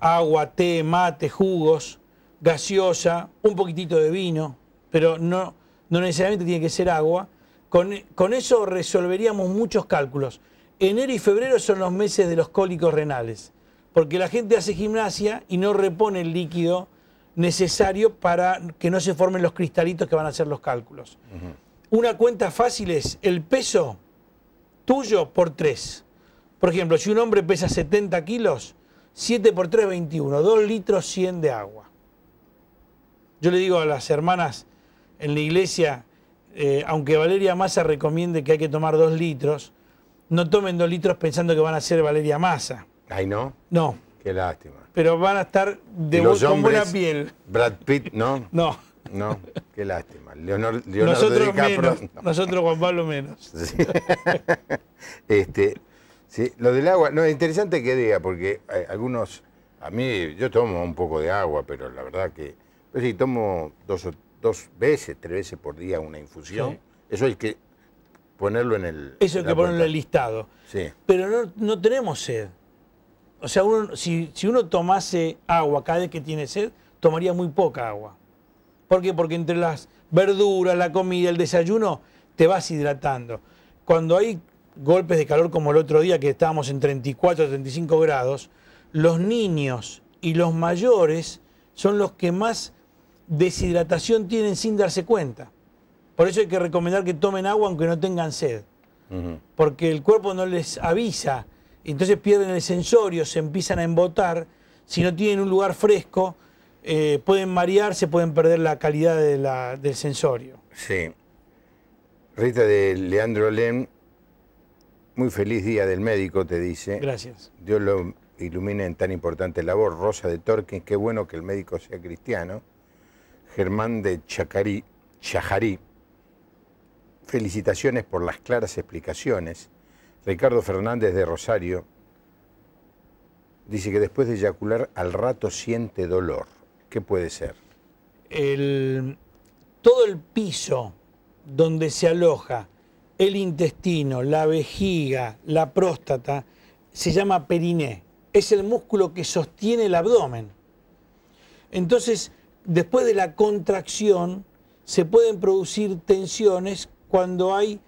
Agua, té, mate, jugos, gaseosa, un poquitito de vino, pero no, no necesariamente tiene que ser agua. con, eso resolveríamos muchos cálculos. Enero y febrero son los meses de los cólicos renales porque la gente hace gimnasia y no repone el líquido necesario para que no se formen los cristalitos que van a hacer los cálculos. Una cuenta fácil es el peso tuyo por tres. Por ejemplo, si un hombre pesa 70 kilos, 7 por 3, 21, 2 litros 100 de agua. Yo le digo a las hermanas en la iglesia, eh, aunque Valeria Massa recomiende que hay que tomar 2 litros, no tomen 2 litros pensando que van a ser Valeria Massa. Ay, ¿no? No. Qué lástima. Pero van a estar de los hombres, buena piel. Brad Pitt, ¿no? No. No, qué lástima. Leonor, Leonardo nosotros menos, Nosotros, Juan Pablo, menos. este, sí, lo del agua, no, es interesante que diga, porque eh, algunos, a mí, yo tomo un poco de agua, pero la verdad que, si pues sí, tomo dos, dos veces, tres veces por día una infusión. Eso hay que ponerlo en el... Eso hay que ponerlo en el listado. Sí. Pero no, no tenemos sed. O sea, si, uno tomase agua cada vez que tiene sed, tomaría muy poca agua. ¿Por qué? Porque entre las verduras, la comida, el desayuno, te vas hidratando. Cuando hay golpes de calor como el otro día que estábamos en 34, 35 grados, los niños y los mayores son los que más deshidratación tienen sin darse cuenta. Por eso hay que recomendar que tomen agua aunque no tengan sed. Porque el cuerpo no les avisa entonces pierden el sensorio, se empiezan a embotar, si no tienen un lugar fresco, eh, pueden marearse, pueden perder la calidad del sensorio. Sí. Rita de Leandro Lem, muy feliz día del médico, te dice. Gracias. Dios lo ilumina en tan importante labor. Rosa de Torquín, qué bueno que el médico sea cristiano. Germán de Chacarí, Chajarí, felicitaciones por las claras explicaciones Ricardo Fernández de Rosario dice que después de eyacular al rato siente dolor. ¿Qué puede ser? todo el piso donde se aloja el intestino, la vejiga, la próstata, se llama periné. Es el músculo que sostiene el abdomen. Entonces, después de la contracción, se pueden producir tensiones cuando hay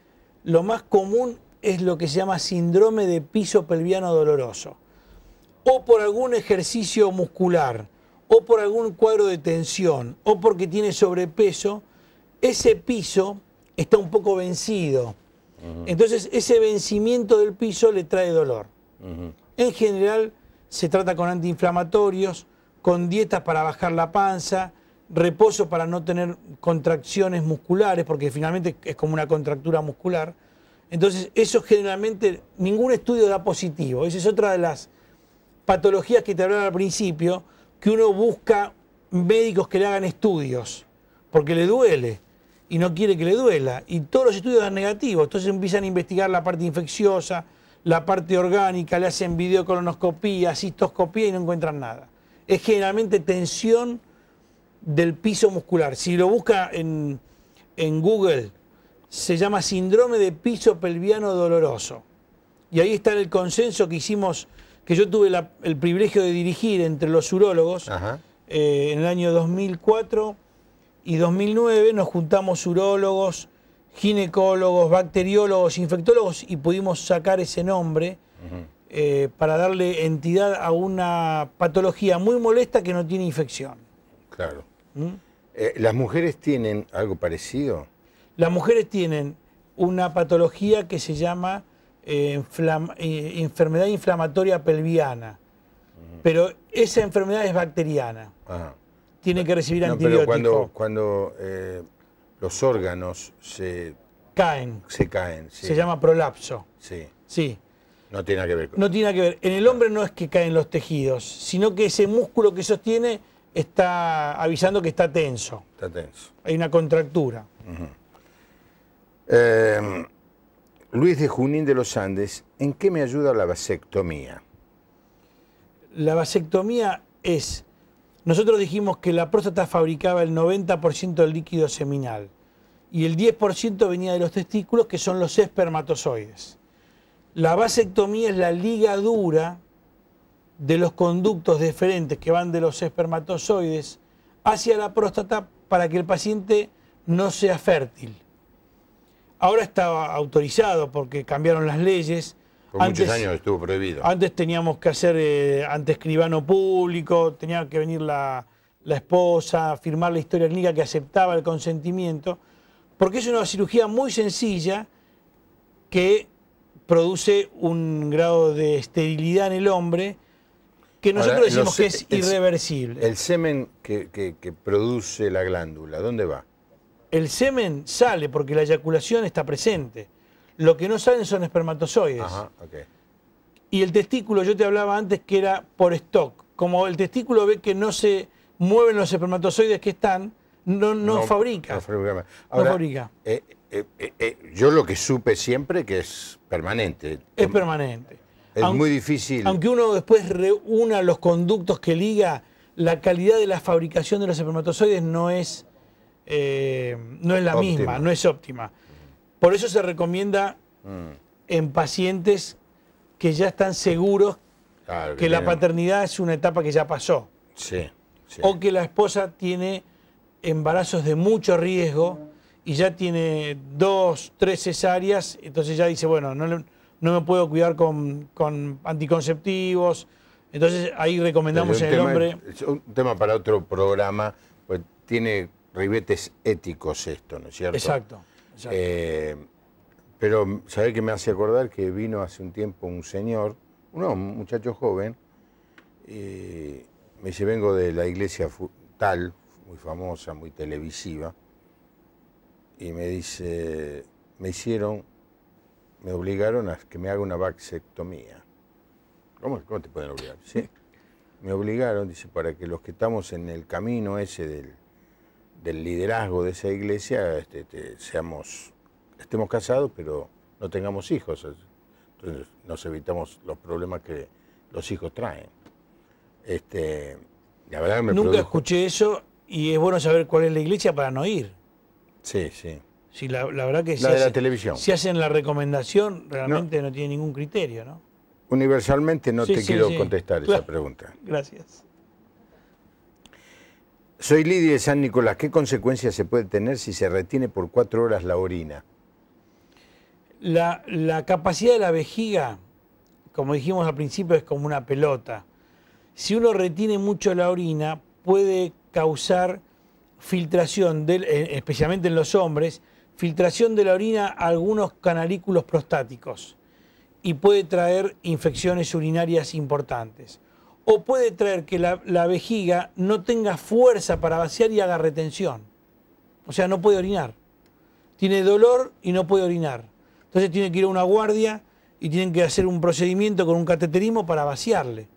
lo más común es lo que se llama síndrome de piso pelviano doloroso, o por algún ejercicio muscular, o por algún cuadro de tensión, o porque tiene sobrepeso, ese piso está un poco vencido. Entonces ese vencimiento del piso le trae dolor. En general se trata con antiinflamatorios, con dietas para bajar la panza, reposo para no tener contracciones musculares, porque finalmente es como una contractura muscular, entonces, eso generalmente, ningún estudio da positivo. Esa es otra de las patologías que te hablaba al principio, que uno busca médicos que le hagan estudios, porque le duele y no quiere que le duela. Y todos los estudios dan negativos, entonces empiezan a investigar la parte infecciosa, la parte orgánica, le hacen videocolonoscopía, cistoscopía y no encuentran nada. Es generalmente tensión del piso muscular. Si lo busca en Google, se llama síndrome de piso pelviano doloroso. Y ahí está el consenso que hicimos, que yo tuve el privilegio de dirigir entre los urólogos eh, en el año 2004 y 2009. Nos juntamos urólogos, ginecólogos, bacteriólogos, infectólogos y pudimos sacar ese nombre eh, para darle entidad a una patología muy molesta que no tiene infección. Claro. ¿Mm? Eh, ¿Las mujeres tienen algo parecido? Las mujeres tienen una patología que se llama eh, eh, enfermedad inflamatoria pelviana, pero esa enfermedad es bacteriana. Ajá. Tiene que recibir antibióticos. Pero cuando, eh, los órganos se caen, se caen, se llama prolapso. Sí. Sí. No tiene que ver. Con... No tiene que ver. En el hombre no es que caen los tejidos, sino que ese músculo que sostiene está avisando que está tenso. Está tenso. Hay una contractura. Em, Luis de Junín de los Andes, ¿en qué me ayuda la vasectomía? La vasectomía es, nosotros dijimos que la próstata fabricaba el 90% del líquido seminal y el 10% venía de los testículos, que son los espermatozoides. La vasectomía es la ligadura de los conductos deferentes que van de los espermatozoides hacia la próstata para que el paciente no sea fértil. Ahora está autorizado porque cambiaron las leyes. Por muchos años estuvo prohibido. Antes teníamos que hacer eh, ante escribano público, tenía que venir la, la esposa, firmar la historia clínica que aceptaba el consentimiento, porque es una cirugía muy sencilla que produce un grado de esterilidad en el hombre que nosotros decimos que es irreversible. El semen que produce la glándula, ¿dónde va? El semen sale porque la eyaculación está presente. Lo que no salen son espermatozoides. Y el testículo, yo te hablaba antes que era por stock. Como el testículo ve que no se mueven los espermatozoides que están, no, no, fabrica. No fabrica. Eh, eh, eh, yo lo que supe siempre que es permanente. Es permanente. Es muy difícil. Aunque uno después reúna los conductos que liga, la calidad de la fabricación de los espermatozoides no es eh, no es la misma, no es óptima. Por eso se recomienda mm. en pacientes que ya están seguros que, la paternidad es una etapa que ya pasó. Sí, O que la esposa tiene embarazos de mucho riesgo y ya tiene dos, tres cesáreas, entonces ya dice, bueno, no, no me puedo cuidar con, con anticonceptivos. Entonces ahí recomendamos en el hombre. Es un tema para otro programa, pues tiene ribetes éticos esto, ¿no es cierto? Exacto. Eh, pero, ¿sabés qué me hace acordar que vino hace un tiempo un señor, un muchacho joven, y me dice, vengo de la iglesia tal, muy famosa, muy televisiva, y me dice, me hicieron, me obligaron a que me haga una vaxectomía. ¿Cómo, cómo te pueden obligar? Sí. Me obligaron, dice, para que los que estamos en el camino ese del del liderazgo de esa iglesia este, seamos, estemos casados, pero no tengamos hijos. Entonces nos evitamos los problemas que los hijos traen. Este, la verdad Nunca escuché eso y es bueno saber cuál es la iglesia para no ir. Sí, sí. la, verdad que si de la televisión. Si hacen la recomendación, realmente no, tiene ningún criterio, ¿no? Universalmente no te quiero contestar esa pregunta. Gracias. Soy Lidia de San Nicolás. ¿Qué consecuencias se puede tener si se retiene por cuatro horas la orina? La, capacidad de la vejiga, como dijimos al principio, es como una pelota. Si uno retiene mucho la orina, puede causar filtración, eh, especialmente en los hombres, filtración de la orina a algunos canalículos prostáticos y puede traer infecciones urinarias importantes o puede traer que la, vejiga no tenga fuerza para vaciar y haga retención. O sea, no puede orinar. Tiene dolor y no puede orinar. Entonces tiene que ir a una guardia y tienen que hacer un procedimiento con un cateterismo para vaciarle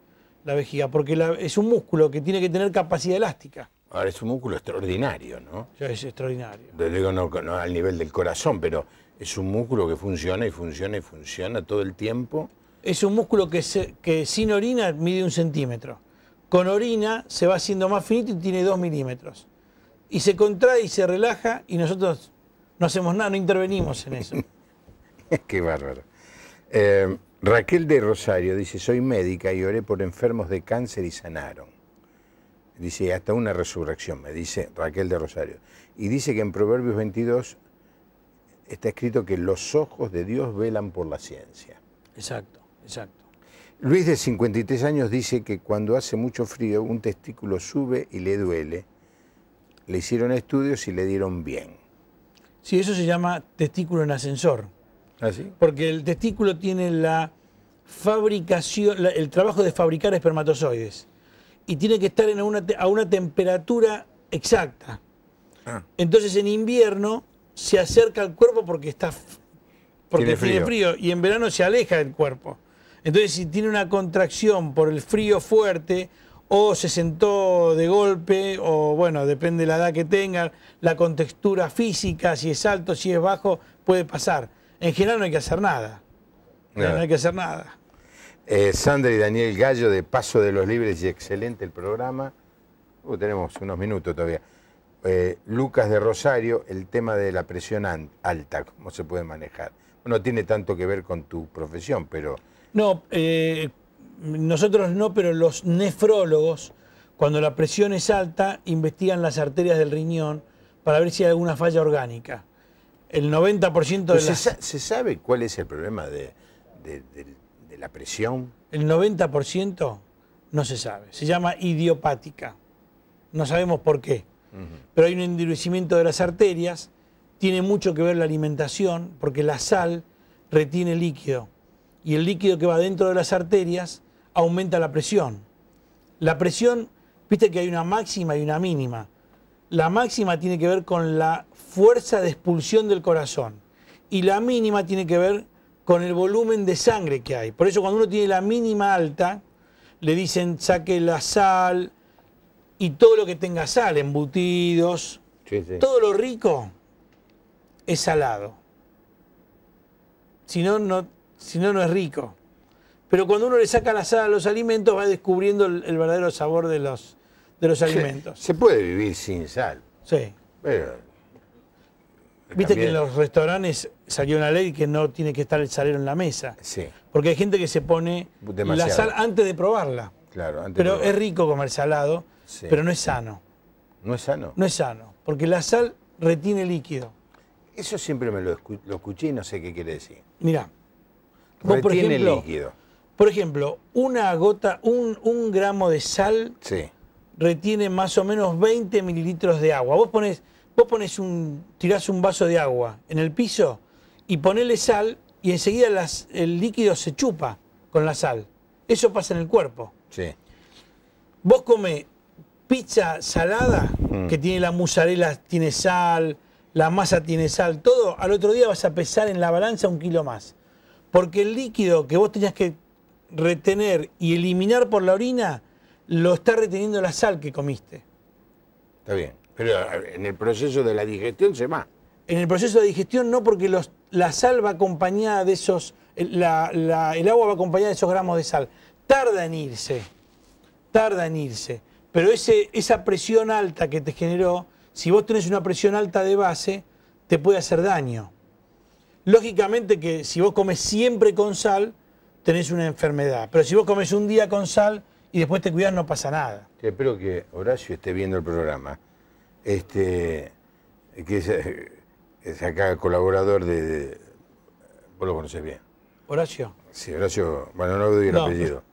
la vejiga, porque es un músculo que tiene que tener capacidad elástica. Ahora, es un músculo extraordinario, ¿no? es extraordinario. Lo digo no al nivel del corazón, pero es un músculo que funciona y funciona y funciona todo el tiempo es un músculo que, que sin orina mide un centímetro. Con orina se va haciendo más finito y tiene dos milímetros. Y se contrae y se relaja y nosotros no hacemos nada, no intervenimos en eso. Qué bárbaro. Eh, Raquel de Rosario dice, soy médica y oré por enfermos de cáncer y sanaron. Dice, hasta una resurrección, me dice Raquel de Rosario. Y dice que en Proverbios 22 está escrito que los ojos de Dios velan por la ciencia. Exacto. Exacto. Luis de 53 años dice que cuando hace mucho frío un testículo sube y le duele. Le hicieron estudios y le dieron bien. Sí, eso se llama testículo en ascensor. ¿Ah, porque el testículo tiene la fabricación, el trabajo de fabricar espermatozoides. Y tiene que estar en a una temperatura exacta. Ah. Entonces en invierno se acerca al cuerpo porque está porque frío y en verano se aleja del cuerpo. Entonces, si tiene una contracción por el frío fuerte o se sentó de golpe, o bueno, depende de la edad que tenga, la contextura física, si es alto, si es bajo, puede pasar. En general no hay que hacer nada. No, hay que hacer nada. Eh, Sandra y Daniel Gallo de Paso de los Libres y excelente el programa. Uh, tenemos unos minutos todavía. Eh, Lucas de Rosario, el tema de la presión alta, cómo se puede manejar. No tiene tanto que ver con tu profesión, pero no, eh, nosotros no, pero los nefrólogos, cuando la presión es alta, investigan las arterias del riñón para ver si hay alguna falla orgánica. El 90% de las... Se, sabe cuál es el problema de, la presión? El 90% no se sabe. Se llama idiopática. No sabemos por qué. Pero hay un endurecimiento de las arterias. Tiene mucho que ver la alimentación, porque la sal retiene líquido y el líquido que va dentro de las arterias aumenta la presión. La presión, viste que hay una máxima y una mínima. La máxima tiene que ver con la fuerza de expulsión del corazón y la mínima tiene que ver con el volumen de sangre que hay. Por eso cuando uno tiene la mínima alta, le dicen saque la sal y todo lo que tenga sal, embutidos, todo lo rico es salado. Si no, no si no, no es rico. Pero cuando uno le saca la sal a los alimentos, va descubriendo el, verdadero sabor de los, de los alimentos. Se, puede vivir sin sal. Sí. Viste que en los restaurantes salió una ley que no tiene que estar el salero en la mesa. Sí. Porque hay gente que se pone la sal antes de probarla. Claro, antes Pero es rico comer salado, pero no es sano. ¿No es sano? No es sano, porque la sal retiene líquido. Eso siempre me lo, lo escuché y no sé qué quiere decir. Mirá, por ejemplo, líquido. Por ejemplo, una gota, un, gramo de sal retiene más o menos 20 mililitros de agua. Vos pones, vos un, tirás un vaso de agua en el piso y ponele sal y enseguida el líquido se chupa con la sal. Eso pasa en el cuerpo. Sí. Vos come pizza salada, mm. que tiene la musarela, tiene sal, la masa tiene sal, todo, al otro día vas a pesar en la balanza un kilo más. Porque el líquido que vos tenías que retener y eliminar por la orina, lo está reteniendo la sal que comiste. Está bien. Pero en el proceso de la digestión se va. En el proceso de digestión no, porque la sal va acompañada de esos. Eh, el agua va acompañada de esos gramos de sal. Tarda en irse. Tarda en irse. Pero esa presión alta que te generó, si vos tenés una presión alta de base, te puede hacer daño. Lógicamente que si vos comes siempre con sal, tenés una enfermedad. Pero si vos comes un día con sal y después te cuidas, no pasa nada. espero que Horacio esté viendo el programa. Este, que es, acá colaborador de, Vos lo conocés bien. ¿Horacio? Sí, Horacio. Bueno, no le doy el apellido.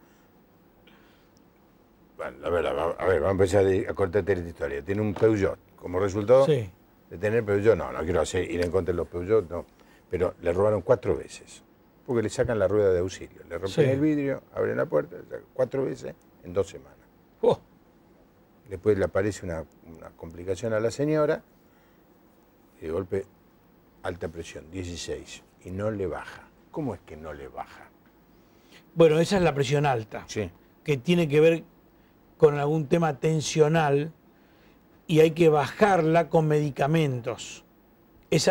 Bueno, a ver, a, ver, vamos a empezar a cortarte la historia. Tiene un Peugeot. Como resultado sí. de tener Peugeot, no, no quiero hacer ir en contra de los Peugeot, no pero le robaron cuatro veces, porque le sacan la rueda de auxilio, le rompen el vidrio, abren la puerta, cuatro veces en dos semanas. Oh. Después le aparece una, complicación a la señora, de golpe alta presión, 16, y no le baja. ¿Cómo es que no le baja? Bueno, esa es la presión alta, que tiene que ver con algún tema tensional y hay que bajarla con medicamentos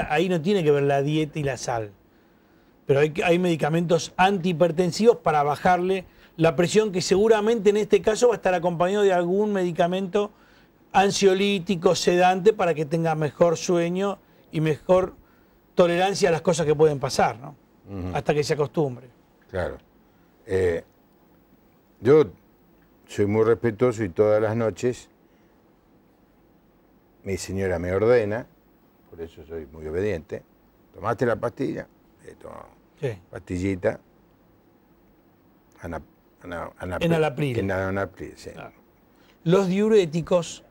ahí no tiene que ver la dieta y la sal. Pero hay, medicamentos antihipertensivos para bajarle la presión que seguramente en este caso va a estar acompañado de algún medicamento ansiolítico, sedante, para que tenga mejor sueño y mejor tolerancia a las cosas que pueden pasar, ¿no? Hasta que se acostumbre. Claro. Eh, yo soy muy respetuoso y todas las noches mi señora me ordena por eso soy muy obediente. Tomaste la pastilla, eh, pastillita, En en En sí. Los diuréticos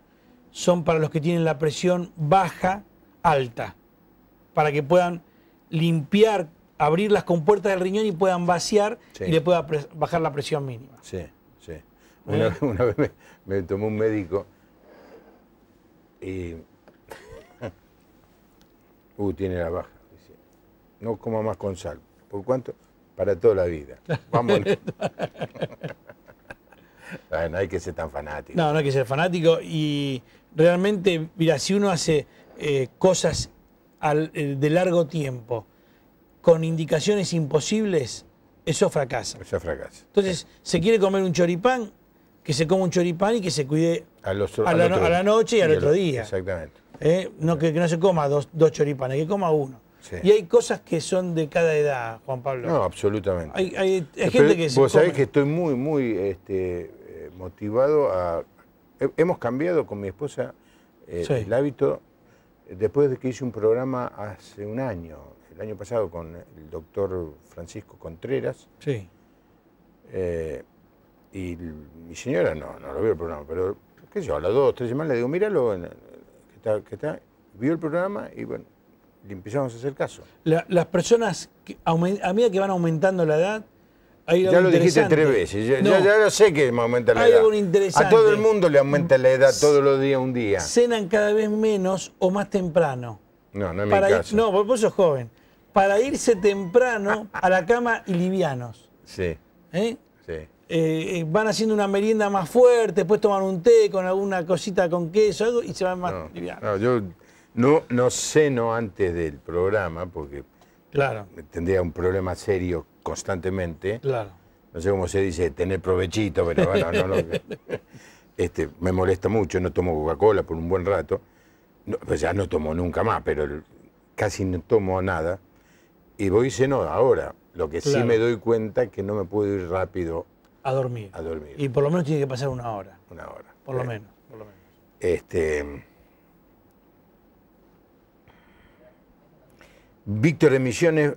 son para los que tienen la presión baja, alta, para que puedan limpiar, abrir las compuertas del riñón y puedan vaciar y le pueda bajar la presión mínima. Sí, sí. Una, vez me tomó un médico y Uh, tiene la baja. no coma más con sal. ¿Por cuánto? Para toda la vida. Vámonos. no hay que ser tan fanático. No, no hay que ser fanático. Y realmente, mira, si uno hace eh, cosas eh, de largo tiempo con indicaciones imposibles, eso fracasa. Eso fracasa. Entonces, se quiere comer un choripán, que se coma un choripán y que se cuide a, a, la, noche y al otro día. Exactamente. ¿eh? no, que, no se coma dos, choripanes, que coma uno. Y hay cosas que son de cada edad, Juan Pablo. No, absolutamente. Hay, gente que se Vos sabés que estoy muy, muy este, eh, motivado a... Hemos cambiado con mi esposa eh, el hábito después de que hice un programa hace un año, el año pasado, con el doctor Francisco Contreras. Sí. y mi señora no, no lo vio el programa, pero qué sé yo, a las dos, tres semanas le digo, míralo en, que vio el programa y bueno, le empezamos a hacer caso. las personas, a medida que van aumentando la edad, hay algo ya lo dijiste tres veces, ya, lo sé que aumenta la hay edad. Algo interesante. A todo el mundo le aumenta la edad todos los días un día. Cenan cada vez menos o más temprano. No, no es mi caso. no, vos sos joven. Para irse temprano a la cama y livianos. Sí. ¿Eh? Sí. Eh, eh, van haciendo una merienda más fuerte, después toman un té con alguna cosita con queso, algo, y se van más no, no, yo no, no ceno antes del programa, porque tendría un problema serio constantemente. Claro. No sé cómo se dice, tener provechito, pero bueno, no, este, me molesta mucho, no tomo Coca-Cola por un buen rato. pues ya no tomo nunca más, pero casi no tomo nada. Y voy y ceno ahora. Lo que sí me doy cuenta es que no me puedo ir rápido a dormir. A dormir. Y por lo menos tiene que pasar una hora. Una hora. Por lo menos, Este. Víctor de Misiones,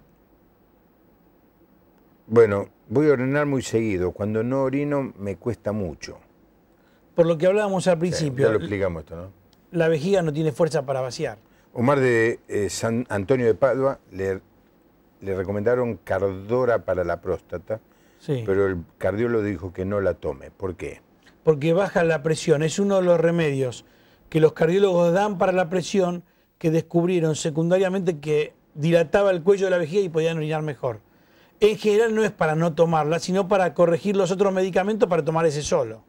bueno, voy a orinar muy seguido. Cuando no orino me cuesta mucho. Por lo que hablábamos al principio. ya lo explicamos esto, ¿no? La vejiga no tiene fuerza para vaciar. Omar de eh, San Antonio de Padua le, le recomendaron cardora para la próstata pero el cardiólogo dijo que no la tome. ¿Por qué? Porque baja la presión, es uno de los remedios que los cardiólogos dan para la presión que descubrieron secundariamente que dilataba el cuello de la vejiga y podían orinar mejor. En general no es para no tomarla, sino para corregir los otros medicamentos para tomar ese solo.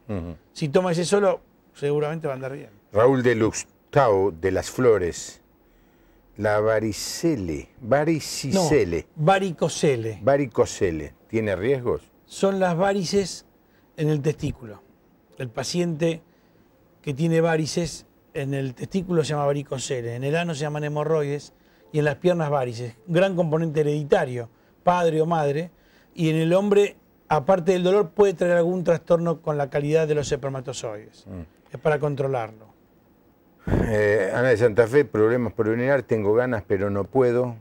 Si toma ese solo, seguramente va a andar bien. Raúl de Luxtao de las Flores, la varicele, varicicele. varicocele. Varicocele, ¿tiene riesgos? son las varices en el testículo. El paciente que tiene varices en el testículo se llama varicoceles, en el ano se llaman hemorroides y en las piernas varices. Gran componente hereditario, padre o madre, y en el hombre, aparte del dolor, puede traer algún trastorno con la calidad de los espermatozoides. Mm. Es para controlarlo. Eh, Ana de Santa Fe, problemas por urinar tengo ganas pero no puedo.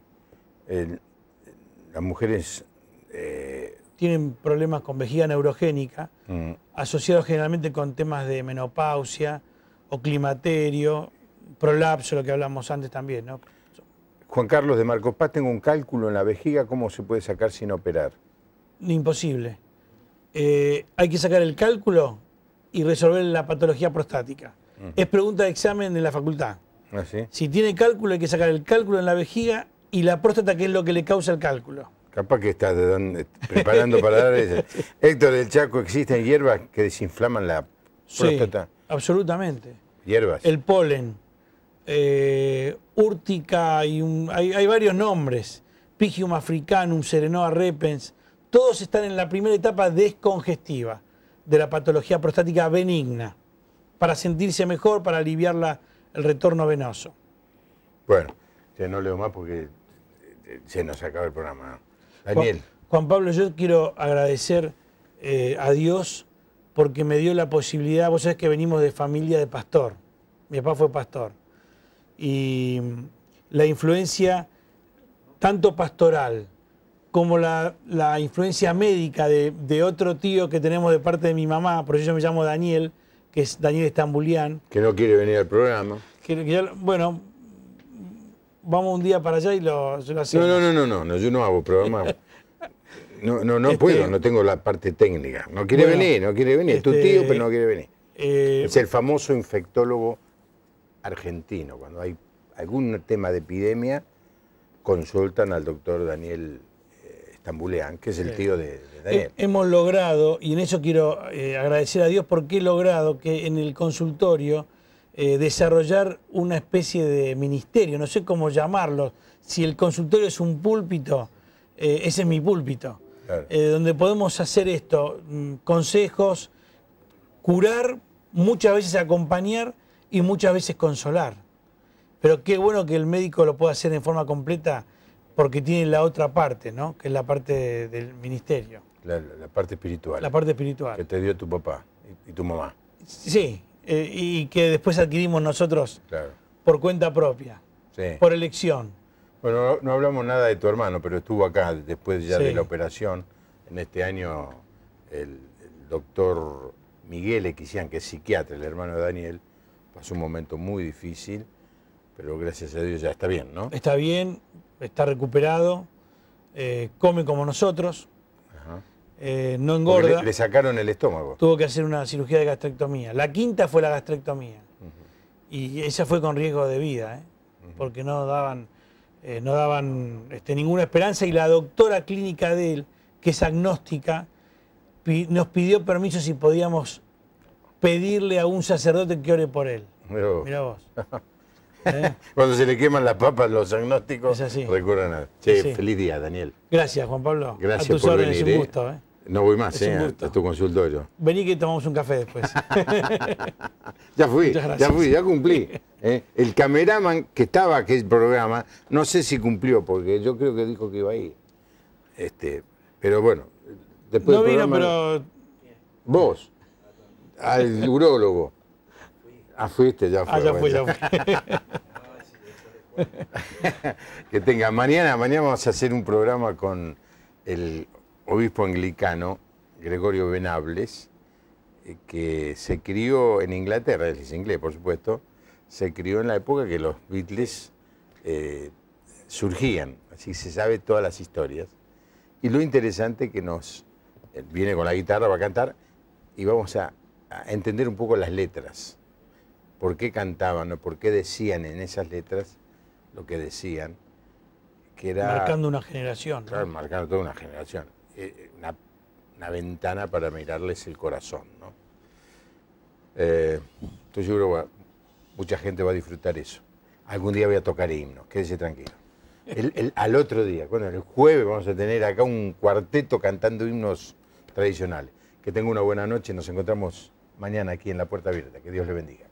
las mujeres eh, tienen problemas con vejiga neurogénica, mm. asociados generalmente con temas de menopausia o climaterio, prolapso, lo que hablamos antes también. Juan Carlos de Marcos Paz, tengo un cálculo en la vejiga, ¿cómo se puede sacar sin operar? Imposible. Eh, hay que sacar el cálculo y resolver la patología prostática. Mm. Es pregunta de examen en la facultad. Ah, si tiene cálculo, hay que sacar el cálculo en la vejiga y la próstata, que es lo que le causa el cálculo. Capaz que estás eh, preparando para dar eso. Héctor ¿el Chaco, ¿existen hierbas que desinflaman la próstata? absolutamente. ¿Hierbas? El polen, eh, úrtica, y hay, varios nombres. Pigium africanum, serenoa repens. Todos están en la primera etapa descongestiva de la patología prostática benigna para sentirse mejor, para aliviar el retorno venoso. Bueno, ya no leo más porque eh, eh, se nos acaba el programa. Daniel. Juan, Pablo, yo quiero agradecer eh, a Dios porque me dio la posibilidad, vos sabés que venimos de familia de pastor, mi papá fue pastor, y mm, la influencia tanto pastoral como la, influencia médica de, otro tío que tenemos de parte de mi mamá, por eso yo me llamo Daniel, que es Daniel Estambulián. Que no quiere venir al programa. bueno, vamos un día para allá y lo, hacemos. No, no, no, no, yo no hago programa. No, no, este, puedo, no tengo la parte técnica. No quiere venir, no quiere venir. Es tu tío, pero no este, quiere venir. Eh, es el famoso infectólogo argentino. Cuando hay algún tema de epidemia, consultan al doctor Daniel eh, Estambuleán, que es el tío de, Daniel. Hemos logrado, y en eso quiero eh, agradecer a Dios porque he logrado que en el consultorio eh, desarrollar una especie de ministerio, no sé cómo llamarlo. Si el consultorio es un púlpito, eh, ese es mi púlpito, eh, donde podemos hacer esto, mm, consejos, curar, muchas veces acompañar y muchas veces consolar. Pero qué bueno que el médico lo pueda hacer en forma completa porque tiene la otra parte, ¿no? Que es la parte del ministerio. La, parte espiritual. La parte espiritual. Que te dio tu papá y tu mamá. Sí, eh, y que después adquirimos nosotros por cuenta propia, por elección. Bueno, no, hablamos nada de tu hermano, pero estuvo acá después ya de la operación. En este año el, doctor Miguel Equisian, que es psiquiatra, el hermano de Daniel, pasó un momento muy difícil, pero gracias a Dios ya está bien, ¿no? Está bien, está recuperado, eh, come como nosotros, eh, no engorda. Le, sacaron el estómago. Tuvo que hacer una cirugía de gastrectomía. La quinta fue la gastrectomía. Y esa fue con riesgo de vida, ¿eh? porque no daban, eh, no daban este, ninguna esperanza. Y la doctora clínica de él, que es agnóstica, nos pidió permiso si podíamos pedirle a un sacerdote que ore por él. Mirá vos. Cuando se le queman las papas los agnósticos, recuerdan a... feliz día, Daniel. Gracias, Juan Pablo. Gracias a tus órdenes, un gusto. ¿eh? No voy más, eh, a tu consultorio. Vení que tomamos un café después. ya fui, ya fui, ya cumplí. Eh. el cameraman que estaba el programa, no sé si cumplió, porque yo creo que dijo que iba ahí. Este, pero bueno, después No vino, pero. Vos, al urólogo. Ah, fuiste, ya fue. Ah, ya fui, ya fui. que tenga. Mañana, mañana vamos a hacer un programa con el obispo anglicano, Gregorio Benables, eh, que se crió en Inglaterra, es inglés por supuesto, se crió en la época que los Beatles eh, surgían, así se sabe todas las historias. Y lo interesante que nos viene con la guitarra, va a cantar y vamos a, entender un poco las letras, por qué cantaban o por qué decían en esas letras lo que decían. Que era, marcando una generación. Claro, marcando toda una generación. Eh, una, ventana para mirarles el corazón. ¿no? Eh, yo creo que mucha gente va a disfrutar eso. Algún día voy a tocar himnos, quédese tranquilo. al otro día, bueno, el jueves vamos a tener acá un cuarteto cantando himnos tradicionales. Que tenga una buena noche, nos encontramos mañana aquí en La Puerta Abierta. Que Dios le bendiga.